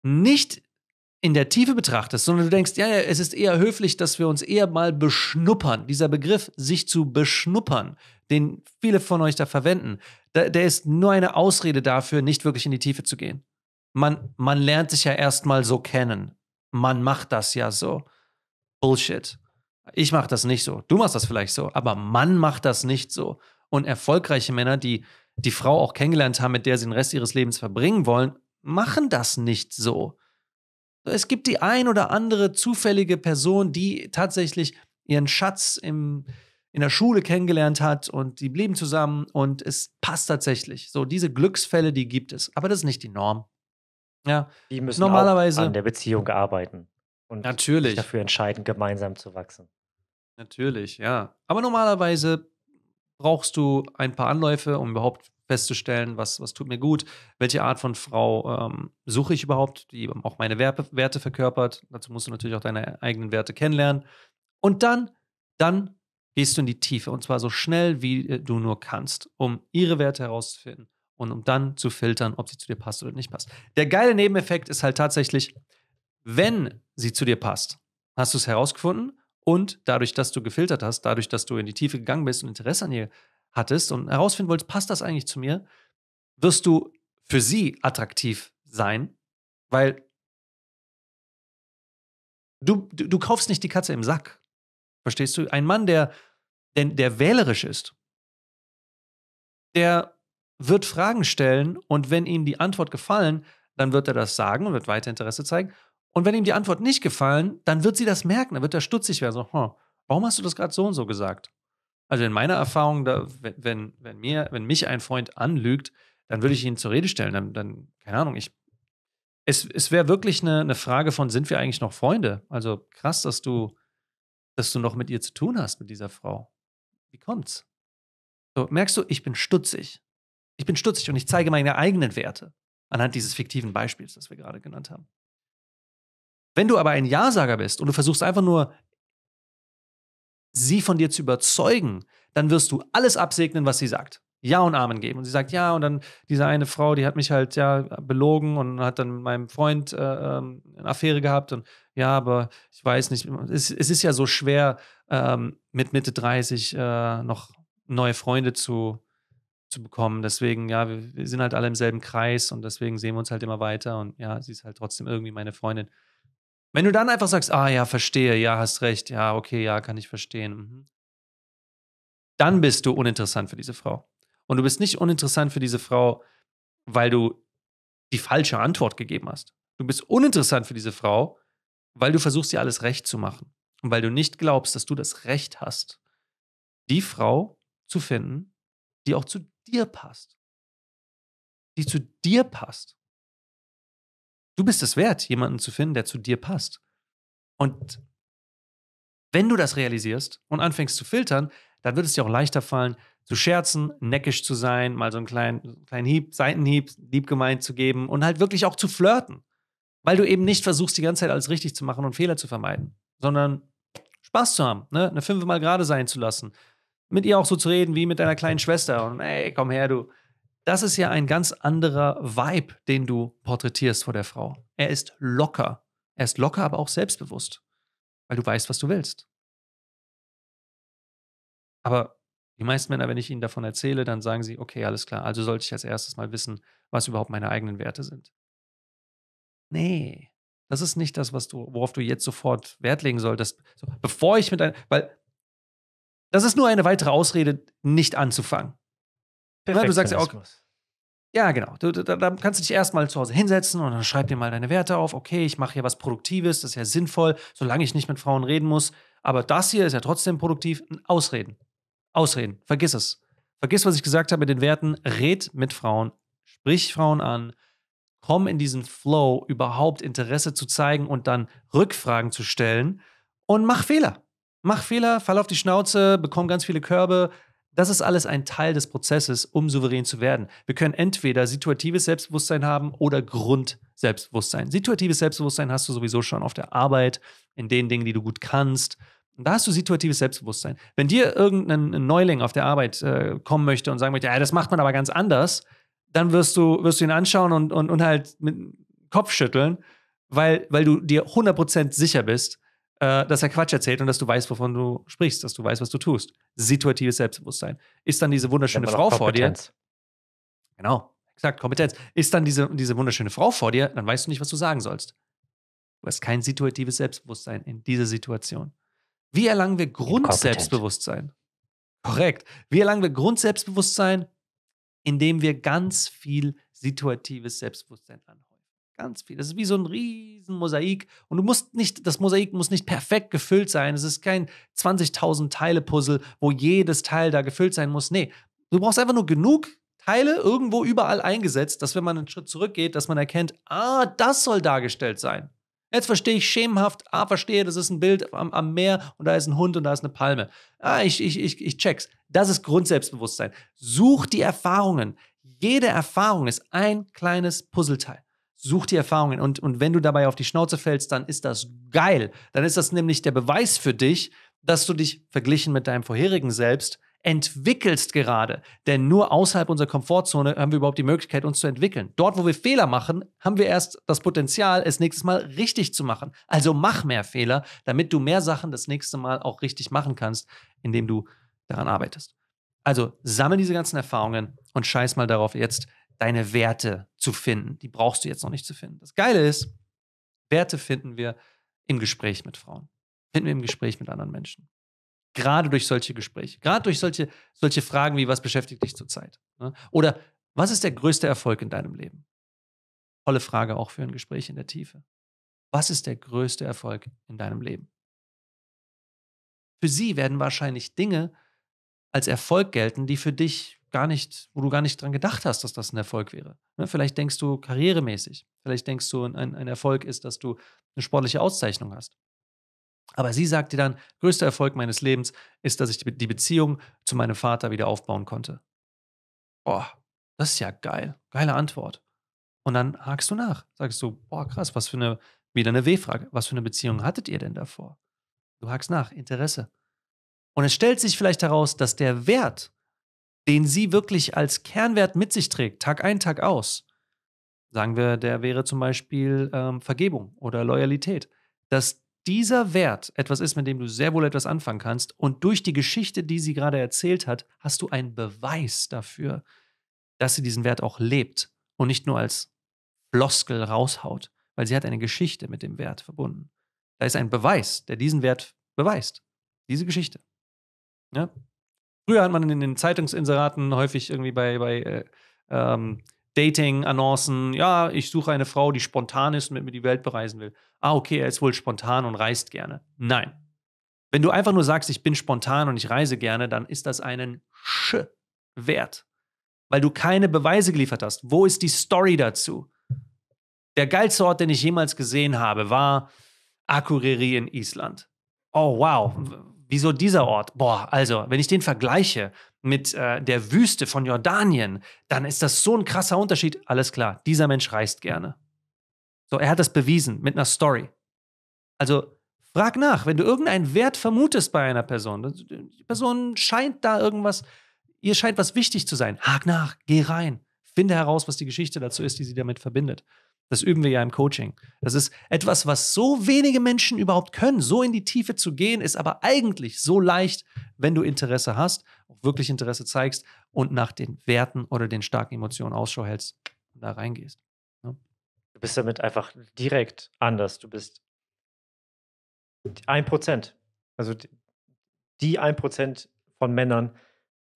nicht in der Tiefe betrachtest, sondern du denkst, ja, ja, es ist eher höflich, dass wir uns eher mal beschnuppern. Dieser Begriff, sich zu beschnuppern, den viele von euch da verwenden, da, der ist nur eine Ausrede dafür, nicht wirklich in die Tiefe zu gehen. Man, man lernt sich ja erstmal so kennen. Man macht das ja so. Bullshit. Ich mache das nicht so. Du machst das vielleicht so, aber man macht das nicht so. Und erfolgreiche Männer, die die Frau auch kennengelernt haben, mit der sie den Rest ihres Lebens verbringen wollen, machen das nicht so. Es gibt die ein oder andere zufällige Person, die tatsächlich ihren Schatz im, in der Schule kennengelernt hat und die blieben zusammen und es passt tatsächlich. So, diese Glücksfälle, die gibt es. Aber das ist nicht die Norm. Ja, die müssen normalerweise an der Beziehung arbeiten und natürlich. sich dafür entscheiden, gemeinsam zu wachsen. Natürlich, ja. Aber normalerweise brauchst du ein paar Anläufe, um überhaupt festzustellen, was, was tut mir gut, welche Art von Frau ähm, suche ich überhaupt, die auch meine Werbe, Werte verkörpert. Dazu musst du natürlich auch deine eigenen Werte kennenlernen. Und dann, dann gehst du in die Tiefe und zwar so schnell, wie äh, du nur kannst, um ihre Werte herauszufinden und um dann zu filtern, ob sie zu dir passt oder nicht passt. Der geile Nebeneffekt ist halt tatsächlich, wenn sie zu dir passt, hast du es herausgefunden und dadurch, dass du gefiltert hast, dadurch, dass du in die Tiefe gegangen bist und Interesse an ihr hattest und herausfinden wolltest, passt das eigentlich zu mir, wirst du für sie attraktiv sein, weil du, du, du kaufst nicht die Katze im Sack. Verstehst du? Ein Mann, der, der, der wählerisch ist, der wird Fragen stellen und wenn ihm die Antwort gefallen, dann wird er das sagen und wird weiter Interesse zeigen. Und wenn ihm die Antwort nicht gefallen, dann wird sie das merken, dann wird er stutzig werden. So, hm, warum hast du das gerade so und so gesagt? Also in meiner Erfahrung, da, wenn, wenn, mir, wenn mich ein Freund anlügt, dann würde ich ihn zur Rede stellen. Dann, dann keine Ahnung, ich. Es, es wäre wirklich eine, eine Frage von, sind wir eigentlich noch Freunde? Also krass, dass du, dass du noch mit ihr zu tun hast, mit dieser Frau. Wie kommt's? So, merkst du, ich bin stutzig. Ich bin stutzig und ich zeige meine eigenen Werte anhand dieses fiktiven Beispiels, das wir gerade genannt haben. Wenn du aber ein Ja-Sager bist und du versuchst einfach nur sie von dir zu überzeugen, dann wirst du alles absegnen, was sie sagt. Ja und Amen geben. Und sie sagt ja, und dann diese eine Frau, die hat mich halt ja belogen und hat dann mit meinem Freund äh, ähm, eine Affäre gehabt. Und ja, aber ich weiß nicht, es, es ist ja so schwer, ähm, mit Mitte 30 äh, noch neue Freunde zu, zu bekommen. Deswegen, ja, wir, wir sind halt alle im selben Kreis und deswegen sehen wir uns halt immer weiter. Und ja, sie ist halt trotzdem irgendwie meine Freundin. Wenn du dann einfach sagst, ah ja, verstehe, ja, hast recht, ja, okay, ja, kann ich verstehen, mhm. dann bist du uninteressant für diese Frau. Und du bist nicht uninteressant für diese Frau, weil du die falsche Antwort gegeben hast. Du bist uninteressant für diese Frau, weil du versuchst, ihr alles recht zu machen. Und weil du nicht glaubst, dass du das Recht hast, die Frau zu finden, die auch zu dir passt. Die zu dir passt. Du bist es wert, jemanden zu finden, der zu dir passt. Und wenn du das realisierst und anfängst zu filtern, dann wird es dir auch leichter fallen, zu scherzen, neckisch zu sein, mal so einen kleinen, kleinen Hieb, Seitenhieb, lieb gemeint zu geben und halt wirklich auch zu flirten. Weil du eben nicht versuchst, die ganze Zeit alles richtig zu machen und Fehler zu vermeiden, sondern Spaß zu haben, ne? eine fünfmal gerade sein zu lassen. Mit ihr auch so zu reden wie mit deiner kleinen Schwester und ey, komm her, du das ist ja ein ganz anderer Vibe, den du porträtierst vor der Frau. Er ist locker. Er ist locker, aber auch selbstbewusst, weil du weißt, was du willst. Aber die meisten Männer, wenn ich ihnen davon erzähle, dann sagen sie, okay, alles klar, also sollte ich als erstes mal wissen, was überhaupt meine eigenen Werte sind. Nee, das ist nicht das, was du, worauf du jetzt sofort Wert legen solltest. bevor ich mit einem, weil das ist nur eine weitere Ausrede, nicht anzufangen. Perfekt, du sagst ja auch. Ja, genau. Du, da, da, kannst du dich erstmal zu Hause hinsetzen und dann schreib dir mal deine Werte auf. Okay, ich mache hier was Produktives, das ist ja sinnvoll, solange ich nicht mit Frauen reden muss. Aber das hier ist ja trotzdem produktiv. Ausreden. Ausreden. Vergiss es. Vergiss, was ich gesagt habe mit den Werten. Red mit Frauen. Sprich Frauen an. Komm in diesen Flow, überhaupt Interesse zu zeigen und dann Rückfragen zu stellen. Und mach Fehler. Mach Fehler, fall auf die Schnauze, bekomm ganz viele Körbe, das ist alles ein Teil des Prozesses, um souverän zu werden. Wir können entweder situatives Selbstbewusstsein haben oder Grundselbstbewusstsein. Situatives Selbstbewusstsein hast du sowieso schon auf der Arbeit, in den Dingen, die du gut kannst. Und da hast du situatives Selbstbewusstsein. Wenn dir irgendein Neuling auf der Arbeit äh, kommen möchte und sagen möchte, ja, das macht man aber ganz anders, dann wirst du, wirst du ihn anschauen und, und, und halt mit Kopfschütteln, weil, weil du dir 100% sicher bist, äh, dass er Quatsch erzählt und dass du weißt, wovon du sprichst, dass du weißt, was du tust. Situatives Selbstbewusstsein. Ist dann diese wunderschöne Frau vor dir. Genau, exakt, Kompetenz. Ist dann diese, diese wunderschöne Frau vor dir, dann weißt du nicht, was du sagen sollst. Du hast kein situatives Selbstbewusstsein in dieser Situation. Wie erlangen wir Grundselbstbewusstsein? Korrekt. Wie erlangen wir Grundselbstbewusstsein? Indem wir ganz viel situatives Selbstbewusstsein anholen. Ganz viel. Das ist wie so ein riesen Mosaik. Und du musst nicht, das Mosaik muss nicht perfekt gefüllt sein. Es ist kein 20.000 Teile Puzzle, wo jedes Teil da gefüllt sein muss. Nee, du brauchst einfach nur genug Teile irgendwo überall eingesetzt, dass wenn man einen Schritt zurückgeht, dass man erkennt, ah, das soll dargestellt sein. Jetzt verstehe ich schemenhaft, ah, verstehe, das ist ein Bild am, am, Meer und da ist ein Hund und da ist eine Palme. Ah, ich, ich, ich, ich check's. Das ist Grundselbstbewusstsein. Such die Erfahrungen. Jede Erfahrung ist ein kleines Puzzleteil. Such die Erfahrungen. Und, und wenn du dabei auf die Schnauze fällst, dann ist das geil. Dann ist das nämlich der Beweis für dich, dass du dich verglichen mit deinem vorherigen Selbst entwickelst gerade. Denn nur außerhalb unserer Komfortzone haben wir überhaupt die Möglichkeit, uns zu entwickeln. Dort, wo wir Fehler machen, haben wir erst das Potenzial, es nächstes Mal richtig zu machen. Also mach mehr Fehler, damit du mehr Sachen das nächste Mal auch richtig machen kannst, indem du daran arbeitest. Also sammel diese ganzen Erfahrungen und scheiß mal darauf jetzt, deine Werte zu finden. Die brauchst du jetzt noch nicht zu finden. Das Geile ist, Werte finden wir im Gespräch mit Frauen, finden wir im Gespräch mit anderen Menschen. Gerade durch solche Gespräche, gerade durch solche, solche Fragen wie, was beschäftigt dich zurzeit? Ne? Oder was ist der größte Erfolg in deinem Leben? Tolle Frage auch für ein Gespräch in der Tiefe. Was ist der größte Erfolg in deinem Leben? Für sie werden wahrscheinlich Dinge als Erfolg gelten, die für dich gar nicht, wo du gar nicht dran gedacht hast, dass das ein Erfolg wäre. Ne, vielleicht denkst du karrieremäßig, vielleicht denkst du, ein, ein Erfolg ist, dass du eine sportliche Auszeichnung hast. Aber sie sagt dir dann, größter Erfolg meines Lebens ist, dass ich die Beziehung zu meinem Vater wieder aufbauen konnte. Boah, das ist ja geil. Geile Antwort. Und dann hakst du nach. Sagst du, boah, krass, was für eine, wieder eine W-Frage. Was für eine Beziehung hattet ihr denn davor? Du hakst nach, Interesse. Und es stellt sich vielleicht heraus, dass der Wert den sie wirklich als Kernwert mit sich trägt, Tag ein, Tag aus. Sagen wir, der wäre zum Beispiel ähm, Vergebung oder Loyalität. Dass dieser Wert etwas ist, mit dem du sehr wohl etwas anfangen kannst. Und durch die Geschichte, die sie gerade erzählt hat, hast du einen Beweis dafür, dass sie diesen Wert auch lebt und nicht nur als Floskel raushaut, weil sie hat eine Geschichte mit dem Wert verbunden. Da ist ein Beweis, der diesen Wert beweist. Diese Geschichte. Ja? Früher hat man in den Zeitungsinseraten häufig irgendwie bei, bei äh, ähm, Dating-Annoncen, ja, ich suche eine Frau, die spontan ist und mit mir die Welt bereisen will. Ah, okay, er ist wohl spontan und reist gerne. Nein. Wenn du einfach nur sagst, ich bin spontan und ich reise gerne, dann ist das einen Sch wert, weil du keine Beweise geliefert hast. Wo ist die Story dazu? Der geilste Ort, den ich jemals gesehen habe, war Akureyri in Island. Oh, wow Wieso dieser Ort? Boah, also, wenn ich den vergleiche mit äh, der Wüste von Jordanien, dann ist das so ein krasser Unterschied. Alles klar, dieser Mensch reist gerne. So, er hat das bewiesen mit einer Story. Also, frag nach, wenn du irgendeinen Wert vermutest bei einer Person, die Person scheint da irgendwas, ihr scheint was wichtig zu sein. Hak nach, geh rein, finde heraus, was die Geschichte dazu ist, die sie damit verbindet. Das üben wir ja im Coaching. Das ist etwas, was so wenige Menschen überhaupt können. So in die Tiefe zu gehen, ist aber eigentlich so leicht, wenn du Interesse hast, auch wirklich Interesse zeigst und nach den Werten oder den starken Emotionen Ausschau hältst und da reingehst. Ja. Ne? Du bist damit einfach direkt anders. Du bist ein Prozent. Also die ein Prozent von Männern,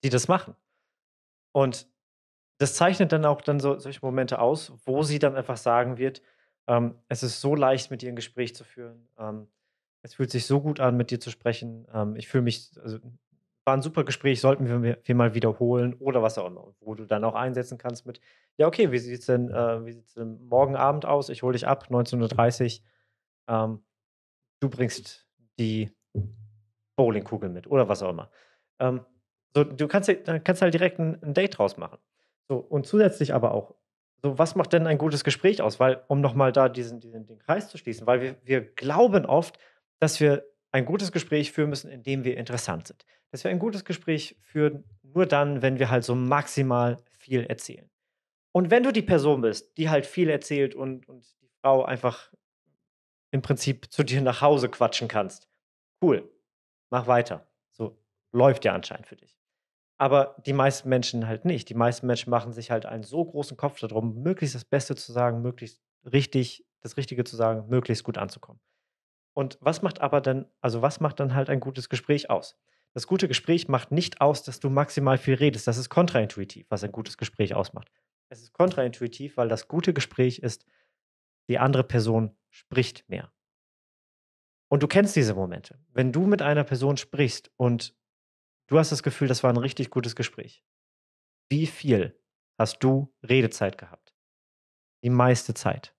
die das machen. Und das zeichnet dann auch dann so, solche Momente aus, wo sie dann einfach sagen wird, ähm, es ist so leicht, mit dir ein Gespräch zu führen. Ähm, es fühlt sich so gut an, mit dir zu sprechen. Ähm, ich fühle mich, also, war ein super Gespräch, sollten wir, wir, mal wiederholen oder was auch immer. Wo du dann auch einsetzen kannst mit, ja, okay, wie sieht es denn, äh, denn morgen Abend aus? Ich hole dich ab, 19.30 Uhr. Ähm, du bringst die Bowlingkugel mit oder was auch immer. Ähm, so, du kannst, kannst halt direkt ein, ein Date draus machen. So, und zusätzlich aber auch, so was macht denn ein gutes Gespräch aus? Weil, um nochmal da diesen, diesen, den Kreis zu schließen, weil wir, wir glauben oft, dass wir ein gutes Gespräch führen müssen, indem wir interessant sind. Dass wir ein gutes Gespräch führen, nur dann, wenn wir halt so maximal viel erzählen. Und wenn du die Person bist, die halt viel erzählt und, und die Frau einfach im Prinzip zu dir nach Hause quatschen kannst, cool, mach weiter. So läuft ja anscheinend für dich. Aber die meisten Menschen halt nicht. Die meisten Menschen machen sich halt einen so großen Kopf darum, möglichst das Beste zu sagen, möglichst richtig, das Richtige zu sagen, möglichst gut anzukommen. Und was macht aber dann, also was macht dann halt ein gutes Gespräch aus? Das gute Gespräch macht nicht aus, dass du maximal viel redest. Das ist kontraintuitiv, was ein gutes Gespräch ausmacht. Es ist kontraintuitiv, weil das gute Gespräch ist, die andere Person spricht mehr. Und du kennst diese Momente. Wenn du mit einer Person sprichst und Du hast das Gefühl, das war ein richtig gutes Gespräch. Wie viel hast du Redezeit gehabt? Die meiste Zeit.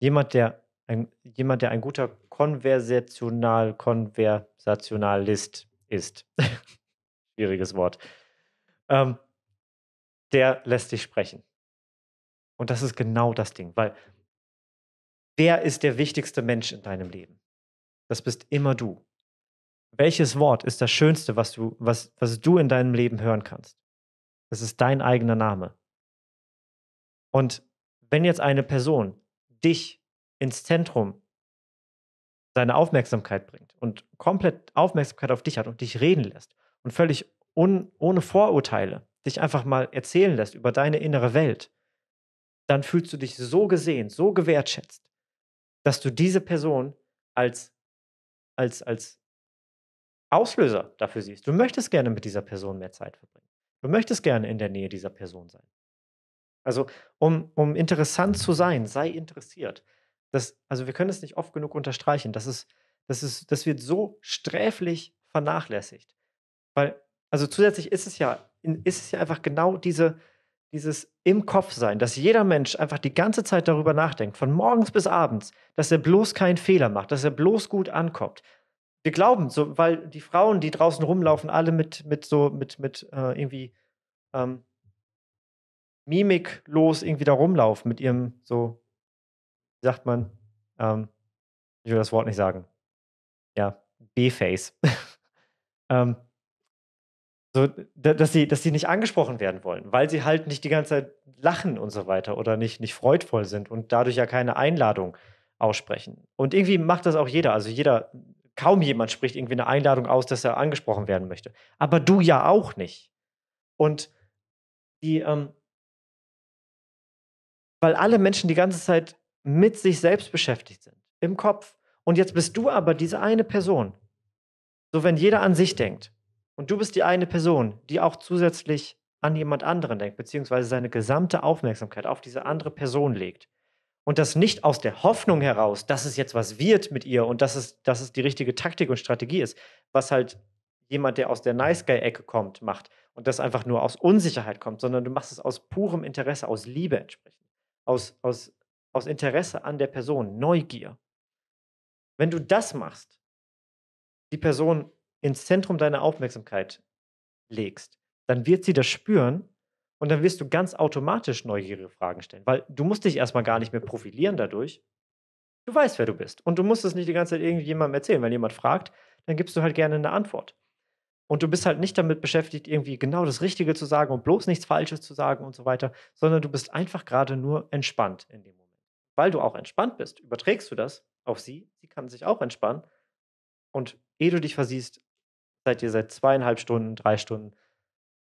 Jemand, der ein, jemand, der ein guter Konversational, Konversationalist ist. *laughs* Schwieriges Wort. Ähm, der lässt dich sprechen. Und das ist genau das Ding, weil wer ist der wichtigste Mensch in deinem Leben? Das bist immer du welches Wort ist das Schönste, was du, was, was du in deinem Leben hören kannst? Das ist dein eigener Name. Und wenn jetzt eine Person dich ins Zentrum seine Aufmerksamkeit bringt und komplett Aufmerksamkeit auf dich hat und dich reden lässt und völlig un, ohne Vorurteile dich einfach mal erzählen lässt über deine innere Welt, dann fühlst du dich so gesehen, so gewertschätzt, dass du diese Person als, als, als Auslöser dafür siehst. Du möchtest gerne mit dieser Person mehr Zeit verbringen. Du möchtest gerne in der Nähe dieser Person sein. Also, um, um interessant zu sein, sei interessiert. Das, also, wir können es nicht oft genug unterstreichen. Das, ist, das, ist, das wird so sträflich vernachlässigt. Weil, also zusätzlich ist es ja, ist es ja einfach genau diese, dieses im Kopf sein, dass jeder Mensch einfach die ganze Zeit darüber nachdenkt, von morgens bis abends, dass er bloß keinen Fehler macht, dass er bloß gut ankommt, wir glauben, so, weil die Frauen, die draußen rumlaufen, alle mit, mit so, mit, mit äh, irgendwie ähm, mimiklos irgendwie da rumlaufen, mit ihrem so, wie sagt man, ähm, ich will das Wort nicht sagen. Ja, B-Face. *laughs* ähm, so, dass sie, dass sie nicht angesprochen werden wollen, weil sie halt nicht die ganze Zeit lachen und so weiter oder nicht, nicht freudvoll sind und dadurch ja keine Einladung aussprechen. Und irgendwie macht das auch jeder. Also jeder Kaum jemand spricht irgendwie eine Einladung aus, dass er angesprochen werden möchte. Aber du ja auch nicht. Und die, ähm, weil alle Menschen die ganze Zeit mit sich selbst beschäftigt sind, im Kopf. Und jetzt bist du aber diese eine Person. So, wenn jeder an sich denkt und du bist die eine Person, die auch zusätzlich an jemand anderen denkt, beziehungsweise seine gesamte Aufmerksamkeit auf diese andere Person legt, und das nicht aus der Hoffnung heraus, dass es jetzt was wird mit ihr und dass es, dass es die richtige Taktik und Strategie ist, was halt jemand, der aus der Nice Guy-Ecke kommt, macht und das einfach nur aus Unsicherheit kommt, sondern du machst es aus purem Interesse, aus Liebe entsprechend, aus, aus, aus Interesse an der Person, Neugier. Wenn du das machst, die Person ins Zentrum deiner Aufmerksamkeit legst, dann wird sie das spüren und dann wirst du ganz automatisch neugierige Fragen stellen, weil du musst dich erstmal gar nicht mehr profilieren dadurch. Du weißt, wer du bist. Und du musst es nicht die ganze Zeit irgendjemandem erzählen. Wenn jemand fragt, dann gibst du halt gerne eine Antwort. Und du bist halt nicht damit beschäftigt, irgendwie genau das Richtige zu sagen und bloß nichts Falsches zu sagen und so weiter, sondern du bist einfach gerade nur entspannt in dem Moment. Weil du auch entspannt bist, überträgst du das auf sie. Sie kann sich auch entspannen. Und ehe du dich versiehst, seid ihr seit zweieinhalb Stunden, drei Stunden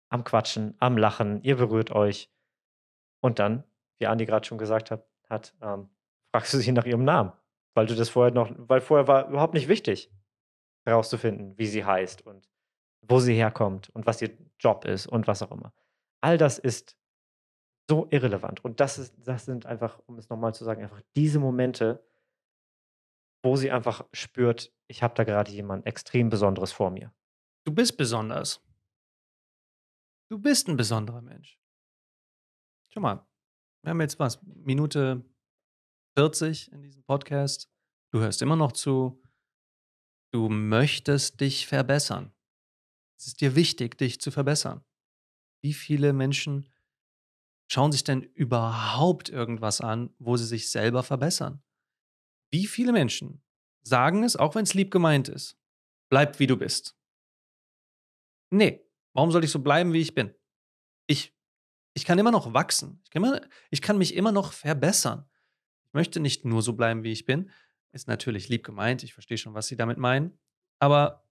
am Quatschen, am Lachen, ihr berührt euch. Und dann, wie Andi gerade schon gesagt hat, hat ähm, fragst du sie nach ihrem Namen, weil du das vorher noch, weil vorher war überhaupt nicht wichtig, herauszufinden, wie sie heißt und wo sie herkommt und was ihr Job ist und was auch immer. All das ist so irrelevant. Und das, ist, das sind einfach, um es nochmal zu sagen, einfach diese Momente, wo sie einfach spürt, ich habe da gerade jemand extrem Besonderes vor mir. Du bist besonders. Du bist ein besonderer Mensch. Schau mal, wir haben jetzt was, Minute 40 in diesem Podcast. Du hörst immer noch zu. Du möchtest dich verbessern. Es ist dir wichtig, dich zu verbessern. Wie viele Menschen schauen sich denn überhaupt irgendwas an, wo sie sich selber verbessern? Wie viele Menschen sagen es, auch wenn es lieb gemeint ist, bleib wie du bist? Nee, Warum soll ich so bleiben, wie ich bin? Ich, ich kann immer noch wachsen. Ich kann, immer, ich kann mich immer noch verbessern. Ich möchte nicht nur so bleiben, wie ich bin. Ist natürlich lieb gemeint. Ich verstehe schon, was Sie damit meinen. Aber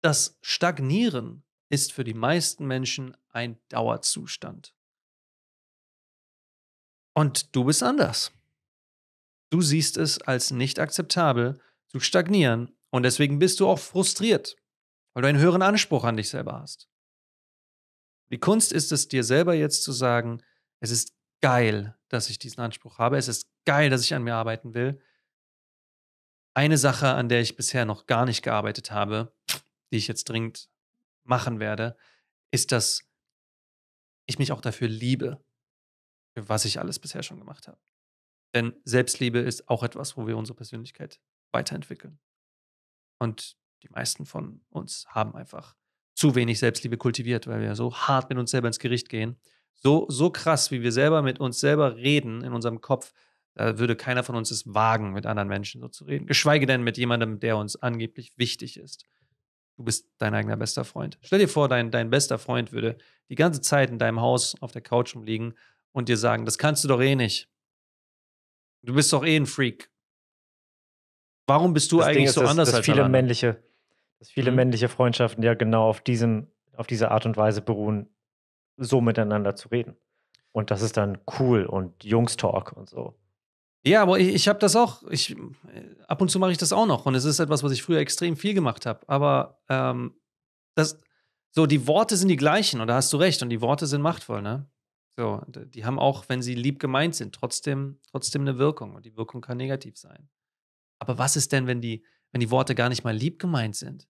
das Stagnieren ist für die meisten Menschen ein Dauerzustand. Und du bist anders. Du siehst es als nicht akzeptabel zu stagnieren und deswegen bist du auch frustriert weil du einen höheren Anspruch an dich selber hast. Die Kunst ist es, dir selber jetzt zu sagen, es ist geil, dass ich diesen Anspruch habe, es ist geil, dass ich an mir arbeiten will. Eine Sache, an der ich bisher noch gar nicht gearbeitet habe, die ich jetzt dringend machen werde, ist, dass ich mich auch dafür liebe, für was ich alles bisher schon gemacht habe. Denn Selbstliebe ist auch etwas, wo wir unsere Persönlichkeit weiterentwickeln. Und die meisten von uns haben einfach zu wenig Selbstliebe kultiviert, weil wir so hart mit uns selber ins Gericht gehen. So, so krass, wie wir selber mit uns selber reden in unserem Kopf, da würde keiner von uns es wagen, mit anderen Menschen so zu reden. Geschweige denn mit jemandem, der uns angeblich wichtig ist. Du bist dein eigener bester Freund. Stell dir vor, dein, dein bester Freund würde die ganze Zeit in deinem Haus auf der Couch rumliegen und dir sagen, das kannst du doch eh nicht. Du bist doch eh ein Freak. Warum bist du das eigentlich ist, so anders dass, dass als viele andere? männliche dass viele mhm. männliche Freundschaften ja genau auf diesem, auf diese Art und Weise beruhen, so miteinander zu reden. Und das ist dann cool und Jungs-Talk und so. Ja, aber ich, ich habe das auch. Ich, äh, ab und zu mache ich das auch noch. Und es ist etwas, was ich früher extrem viel gemacht habe. Aber ähm, das, so, die Worte sind die gleichen und da hast du recht. Und die Worte sind machtvoll, ne? So, äh, die haben auch, wenn sie lieb gemeint sind, trotzdem, trotzdem eine Wirkung. Und die Wirkung kann negativ sein. Aber was ist denn, wenn die, wenn die Worte gar nicht mal lieb gemeint sind?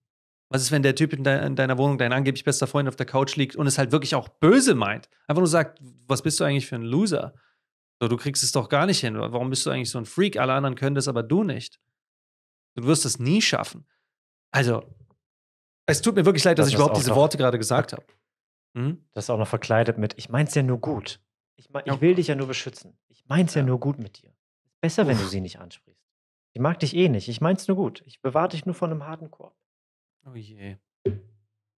Was ist, wenn der Typ in, de in deiner Wohnung, dein angeblich bester Freund auf der Couch liegt und es halt wirklich auch böse meint? Einfach nur sagt, was bist du eigentlich für ein Loser? So, du kriegst es doch gar nicht hin. Warum bist du eigentlich so ein Freak? Alle anderen können das, aber du nicht. Du wirst es nie schaffen. Also, es tut mir wirklich leid, dass ich überhaupt diese Worte gerade gesagt habe. Hm? Das ist auch noch verkleidet mit, ich mein's ja nur gut. Ich, mein, ich will dich ja nur beschützen. Ich mein's ja, ja nur gut mit dir. Besser, wenn Uff. du sie nicht ansprichst. Ich mag dich eh nicht. Ich mein's nur gut. Ich bewahre dich nur von einem harten Korb. Oh je.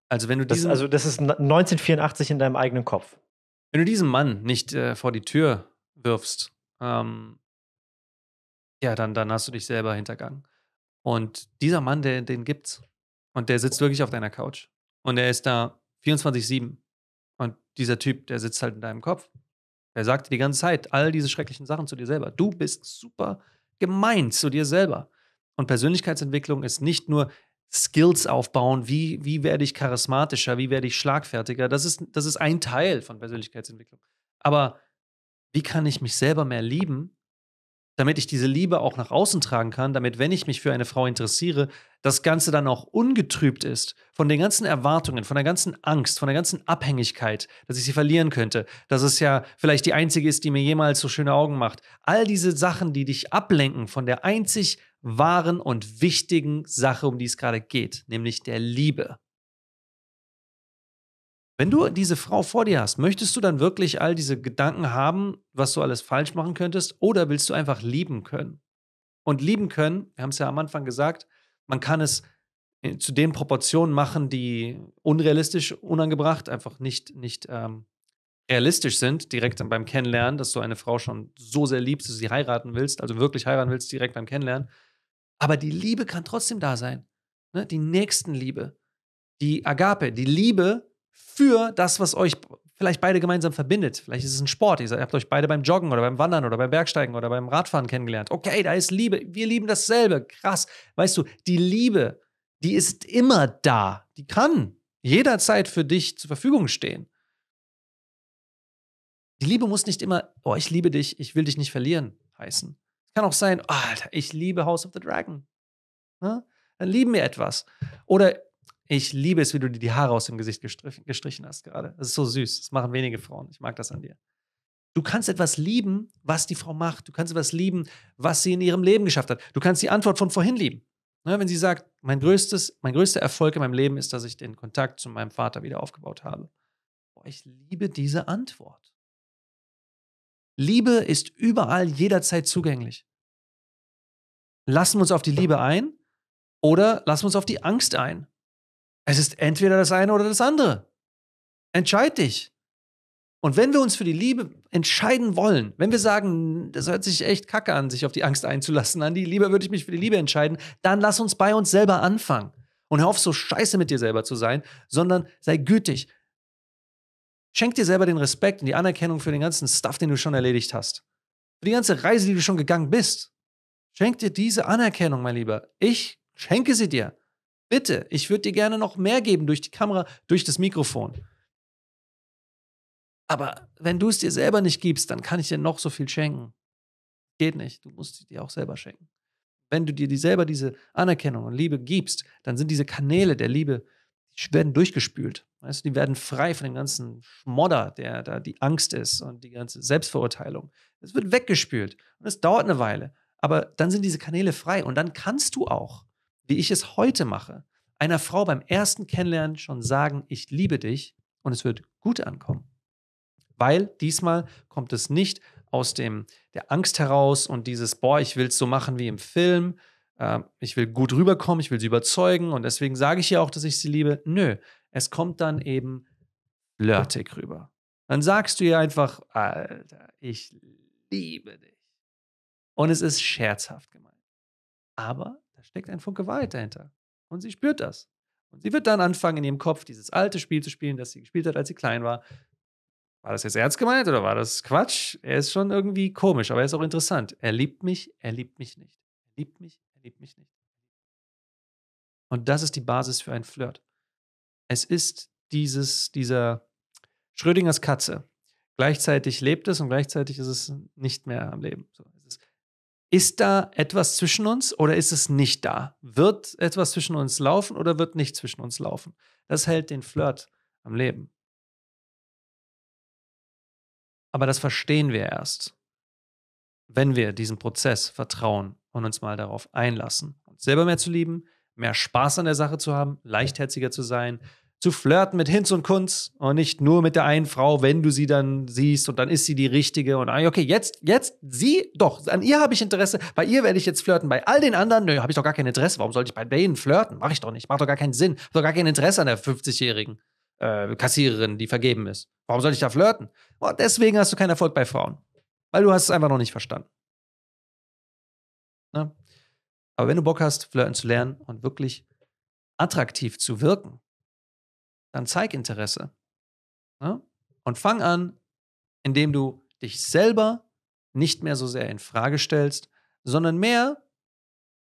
Also wenn du das, also das ist 1984 in deinem eigenen Kopf. Wenn du diesen Mann nicht äh, vor die Tür wirfst, ähm, ja, dann, dann hast du dich selber hintergangen. Und dieser Mann, der, den gibt's. Und der sitzt wirklich auf deiner Couch. Und er ist da 24-7. Und dieser Typ, der sitzt halt in deinem Kopf. Er sagt dir die ganze Zeit all diese schrecklichen Sachen zu dir selber. Du bist super gemein zu dir selber. Und Persönlichkeitsentwicklung ist nicht nur Skills aufbauen, wie, wie werde ich charismatischer, wie werde ich schlagfertiger. Das ist, das ist ein Teil von Persönlichkeitsentwicklung. Aber wie kann ich mich selber mehr lieben damit ich diese Liebe auch nach außen tragen kann, damit, wenn ich mich für eine Frau interessiere, das Ganze dann auch ungetrübt ist von den ganzen Erwartungen, von der ganzen Angst, von der ganzen Abhängigkeit, dass ich sie verlieren könnte, dass es ja vielleicht die einzige ist, die mir jemals so schöne Augen macht. All diese Sachen, die dich ablenken von der einzig wahren und wichtigen Sache, um die es gerade geht, nämlich der Liebe. Wenn du diese Frau vor dir hast, möchtest du dann wirklich all diese Gedanken haben, was du alles falsch machen könntest, oder willst du einfach lieben können? Und lieben können, wir haben es ja am Anfang gesagt, man kann es äh, zu den Proportionen machen, die unrealistisch, unangebracht, einfach nicht, nicht ähm, realistisch sind, direkt dann beim Kennenlernen, dass du eine Frau schon so sehr liebst, dass du sie heiraten willst, also wirklich heiraten willst, direkt beim Kennenlernen. Aber die Liebe kann trotzdem da sein. Ne? Die Nächstenliebe, die Agape, die Liebe, für das, was euch vielleicht beide gemeinsam verbindet. Vielleicht ist es ein Sport. Ihr habt euch beide beim Joggen oder beim Wandern oder beim Bergsteigen oder beim Radfahren kennengelernt. Okay, da ist Liebe. Wir lieben dasselbe. Krass. Weißt du, die Liebe, die ist immer da. Die kann jederzeit für dich zur Verfügung stehen. Die Liebe muss nicht immer, oh, ich liebe dich, ich will dich nicht verlieren, heißen. Es Kann auch sein, oh, Alter, ich liebe House of the Dragon. Ne? Dann lieben wir etwas. Oder ich liebe es, wie du dir die Haare aus dem Gesicht gestrichen, gestrichen hast gerade. Das ist so süß. Das machen wenige Frauen. Ich mag das an dir. Du kannst etwas lieben, was die Frau macht. Du kannst etwas lieben, was sie in ihrem Leben geschafft hat. Du kannst die Antwort von vorhin lieben. Ne, wenn sie sagt, mein, größtes, mein größter Erfolg in meinem Leben ist, dass ich den Kontakt zu meinem Vater wieder aufgebaut habe. Boah, ich liebe diese Antwort. Liebe ist überall jederzeit zugänglich. Lassen wir uns auf die Liebe ein oder lassen wir uns auf die Angst ein. Es ist entweder das eine oder das andere. Entscheid dich. Und wenn wir uns für die Liebe entscheiden wollen, wenn wir sagen, das hört sich echt kacke an, sich auf die Angst einzulassen, an die Liebe würde ich mich für die Liebe entscheiden, dann lass uns bei uns selber anfangen. Und hör auf, so scheiße mit dir selber zu sein, sondern sei gütig. Schenk dir selber den Respekt und die Anerkennung für den ganzen Stuff, den du schon erledigt hast. Für die ganze Reise, die du schon gegangen bist. Schenk dir diese Anerkennung, mein Lieber. Ich schenke sie dir. Bitte, ich würde dir gerne noch mehr geben durch die Kamera, durch das Mikrofon. Aber wenn du es dir selber nicht gibst, dann kann ich dir noch so viel schenken. Geht nicht. Du musst sie dir auch selber schenken. Wenn du dir die selber diese Anerkennung und Liebe gibst, dann sind diese Kanäle der Liebe, die werden durchgespült. Weißt du, die werden frei von dem ganzen Schmodder, der da die Angst ist und die ganze Selbstverurteilung. Es wird weggespült und es dauert eine Weile. Aber dann sind diese Kanäle frei und dann kannst du auch wie ich es heute mache, einer Frau beim ersten Kennenlernen schon sagen, ich liebe dich und es wird gut ankommen. Weil diesmal kommt es nicht aus dem, der Angst heraus und dieses, boah, ich will es so machen wie im Film, äh, ich will gut rüberkommen, ich will sie überzeugen und deswegen sage ich ihr auch, dass ich sie liebe. Nö, es kommt dann eben flirtig rüber. Dann sagst du ihr einfach, Alter, ich liebe dich. Und es ist scherzhaft gemeint. Aber da steckt ein Funke Wahrheit dahinter. Und sie spürt das. Und sie wird dann anfangen, in ihrem Kopf dieses alte Spiel zu spielen, das sie gespielt hat, als sie klein war. War das jetzt ernst gemeint oder war das Quatsch? Er ist schon irgendwie komisch, aber er ist auch interessant. Er liebt mich, er liebt mich nicht. Er liebt mich, er liebt mich nicht. Und das ist die Basis für ein Flirt. Es ist dieses, dieser Schrödingers Katze. Gleichzeitig lebt es und gleichzeitig ist es nicht mehr am Leben. Ist da etwas zwischen uns oder ist es nicht da? Wird etwas zwischen uns laufen oder wird nicht zwischen uns laufen? Das hält den Flirt am Leben. Aber das verstehen wir erst, wenn wir diesem Prozess vertrauen und uns mal darauf einlassen, uns selber mehr zu lieben, mehr Spaß an der Sache zu haben, leichtherziger zu sein, zu flirten mit Hinz und Kunz und nicht nur mit der einen Frau, wenn du sie dann siehst und dann ist sie die richtige und ah, okay, jetzt, jetzt, sie, doch, an ihr habe ich Interesse, bei ihr werde ich jetzt flirten, bei all den anderen, nö, habe ich doch gar kein Interesse, warum sollte ich bei denen flirten? Mache ich doch nicht, macht doch gar keinen Sinn, habe doch gar kein Interesse an der 50-jährigen äh, Kassiererin, die vergeben ist. Warum soll ich da flirten? Und deswegen hast du keinen Erfolg bei Frauen, weil du hast es einfach noch nicht verstanden. Ne? Aber wenn du Bock hast, flirten zu lernen und wirklich attraktiv zu wirken, dann zeig Interesse. Ne? Und fang an, indem du dich selber nicht mehr so sehr in Frage stellst, sondern mehr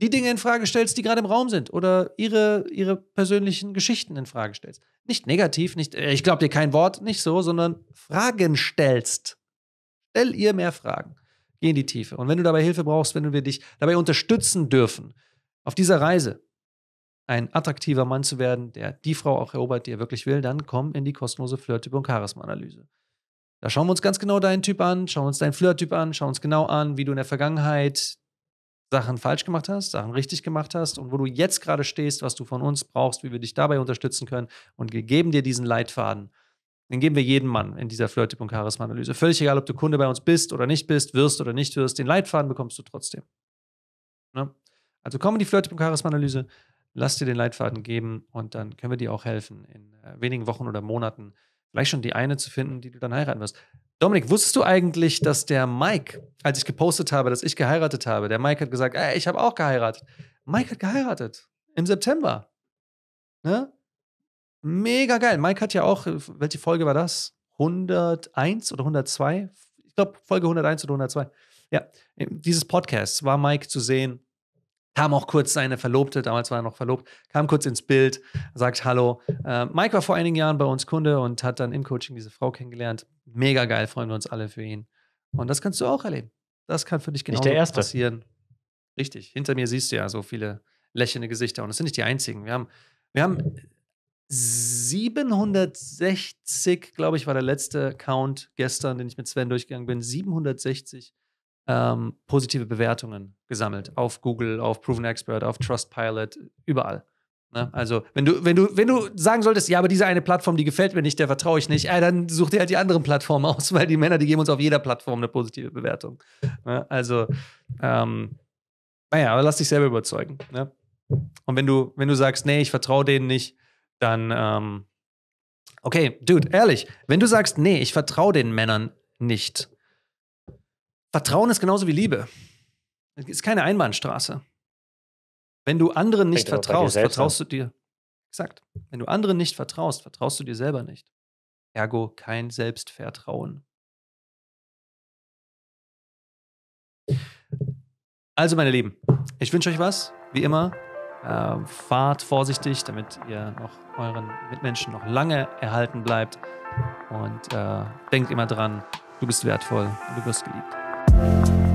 die Dinge in Frage stellst, die gerade im Raum sind oder ihre, ihre persönlichen Geschichten in Frage stellst. Nicht negativ, nicht äh, ich glaube dir kein Wort, nicht so, sondern Fragen stellst. Stell ihr mehr Fragen. Geh in die Tiefe. Und wenn du dabei Hilfe brauchst, wenn wir dich dabei unterstützen dürfen auf dieser Reise, ein attraktiver Mann zu werden, der die Frau auch erobert, die er wirklich will, dann komm in die kostenlose Flirt-Typ- und Charisma-Analyse. Da schauen wir uns ganz genau deinen Typ an, schauen uns deinen Flirt-Typ an, schauen uns genau an, wie du in der Vergangenheit Sachen falsch gemacht hast, Sachen richtig gemacht hast und wo du jetzt gerade stehst, was du von uns brauchst, wie wir dich dabei unterstützen können und wir geben dir diesen Leitfaden. Den geben wir jedem Mann in dieser Flirt-Typ- und Charisma-Analyse. Völlig egal, ob du Kunde bei uns bist oder nicht bist, wirst oder nicht wirst, den Leitfaden bekommst du trotzdem. Ne? Also komm in die Flirt-Typ- und Charisma-Analyse, lass dir den Leitfaden geben und dann können wir dir auch helfen, in äh, wenigen Wochen oder Monaten vielleicht schon die eine zu finden, die du dann heiraten wirst. Dominik, wusstest du eigentlich, dass der Mike, als ich gepostet habe, dass ich geheiratet habe, der Mike hat gesagt, ey, ich habe auch geheiratet. Mike hat geheiratet im September. Ne? Mega geil. Mike hat ja auch, äh, welche Folge war das? 101 oder 102? Ich glaube, Folge 101 oder 102. Ja, äh, dieses Podcast war Mike zu sehen kam auch kurz seine Verlobte, damals war er noch verlobt, kam kurz ins Bild, sagt Hallo. Äh, Mike war vor einigen Jahren bei uns Kunde und hat dann im Coaching diese Frau kennengelernt. Mega geil, freuen wir uns alle für ihn. Und das kannst du auch erleben. Das kann für dich genau passieren. Richtig. Hinter mir siehst du ja so viele lächelnde Gesichter und das sind nicht die einzigen. Wir haben, wir haben 760, glaube ich, war der letzte Count gestern, den ich mit Sven durchgegangen bin. 760 ähm, positive Bewertungen gesammelt. Auf Google, auf Proven Expert, auf Trustpilot, überall. Ne? Also, wenn du, wenn, du, wenn du sagen solltest, ja, aber diese eine Plattform, die gefällt mir nicht, der vertraue ich nicht, äh, dann such dir halt die anderen Plattformen *laughs* aus, weil die Männer, die geben uns auf jeder Plattform eine positive Bewertung. Ne? Also, ähm, naja, aber lass dich selber überzeugen. Ne? Und wenn du, wenn du sagst, nee, ich vertraue denen nicht, dann, ähm, okay, Dude, ehrlich, wenn du sagst, nee, ich vertraue den Männern nicht, Vertrauen ist genauso wie Liebe. Es ist keine Einbahnstraße. Wenn du anderen nicht Fängt vertraust, vertraust an. du dir. Exakt. Wenn du anderen nicht vertraust, vertraust du dir selber nicht. Ergo kein Selbstvertrauen. Also, meine Lieben, ich wünsche euch was, wie immer. Ähm, fahrt vorsichtig, damit ihr noch euren Mitmenschen noch lange erhalten bleibt. Und äh, denkt immer dran, du bist wertvoll und du wirst geliebt. Thank you.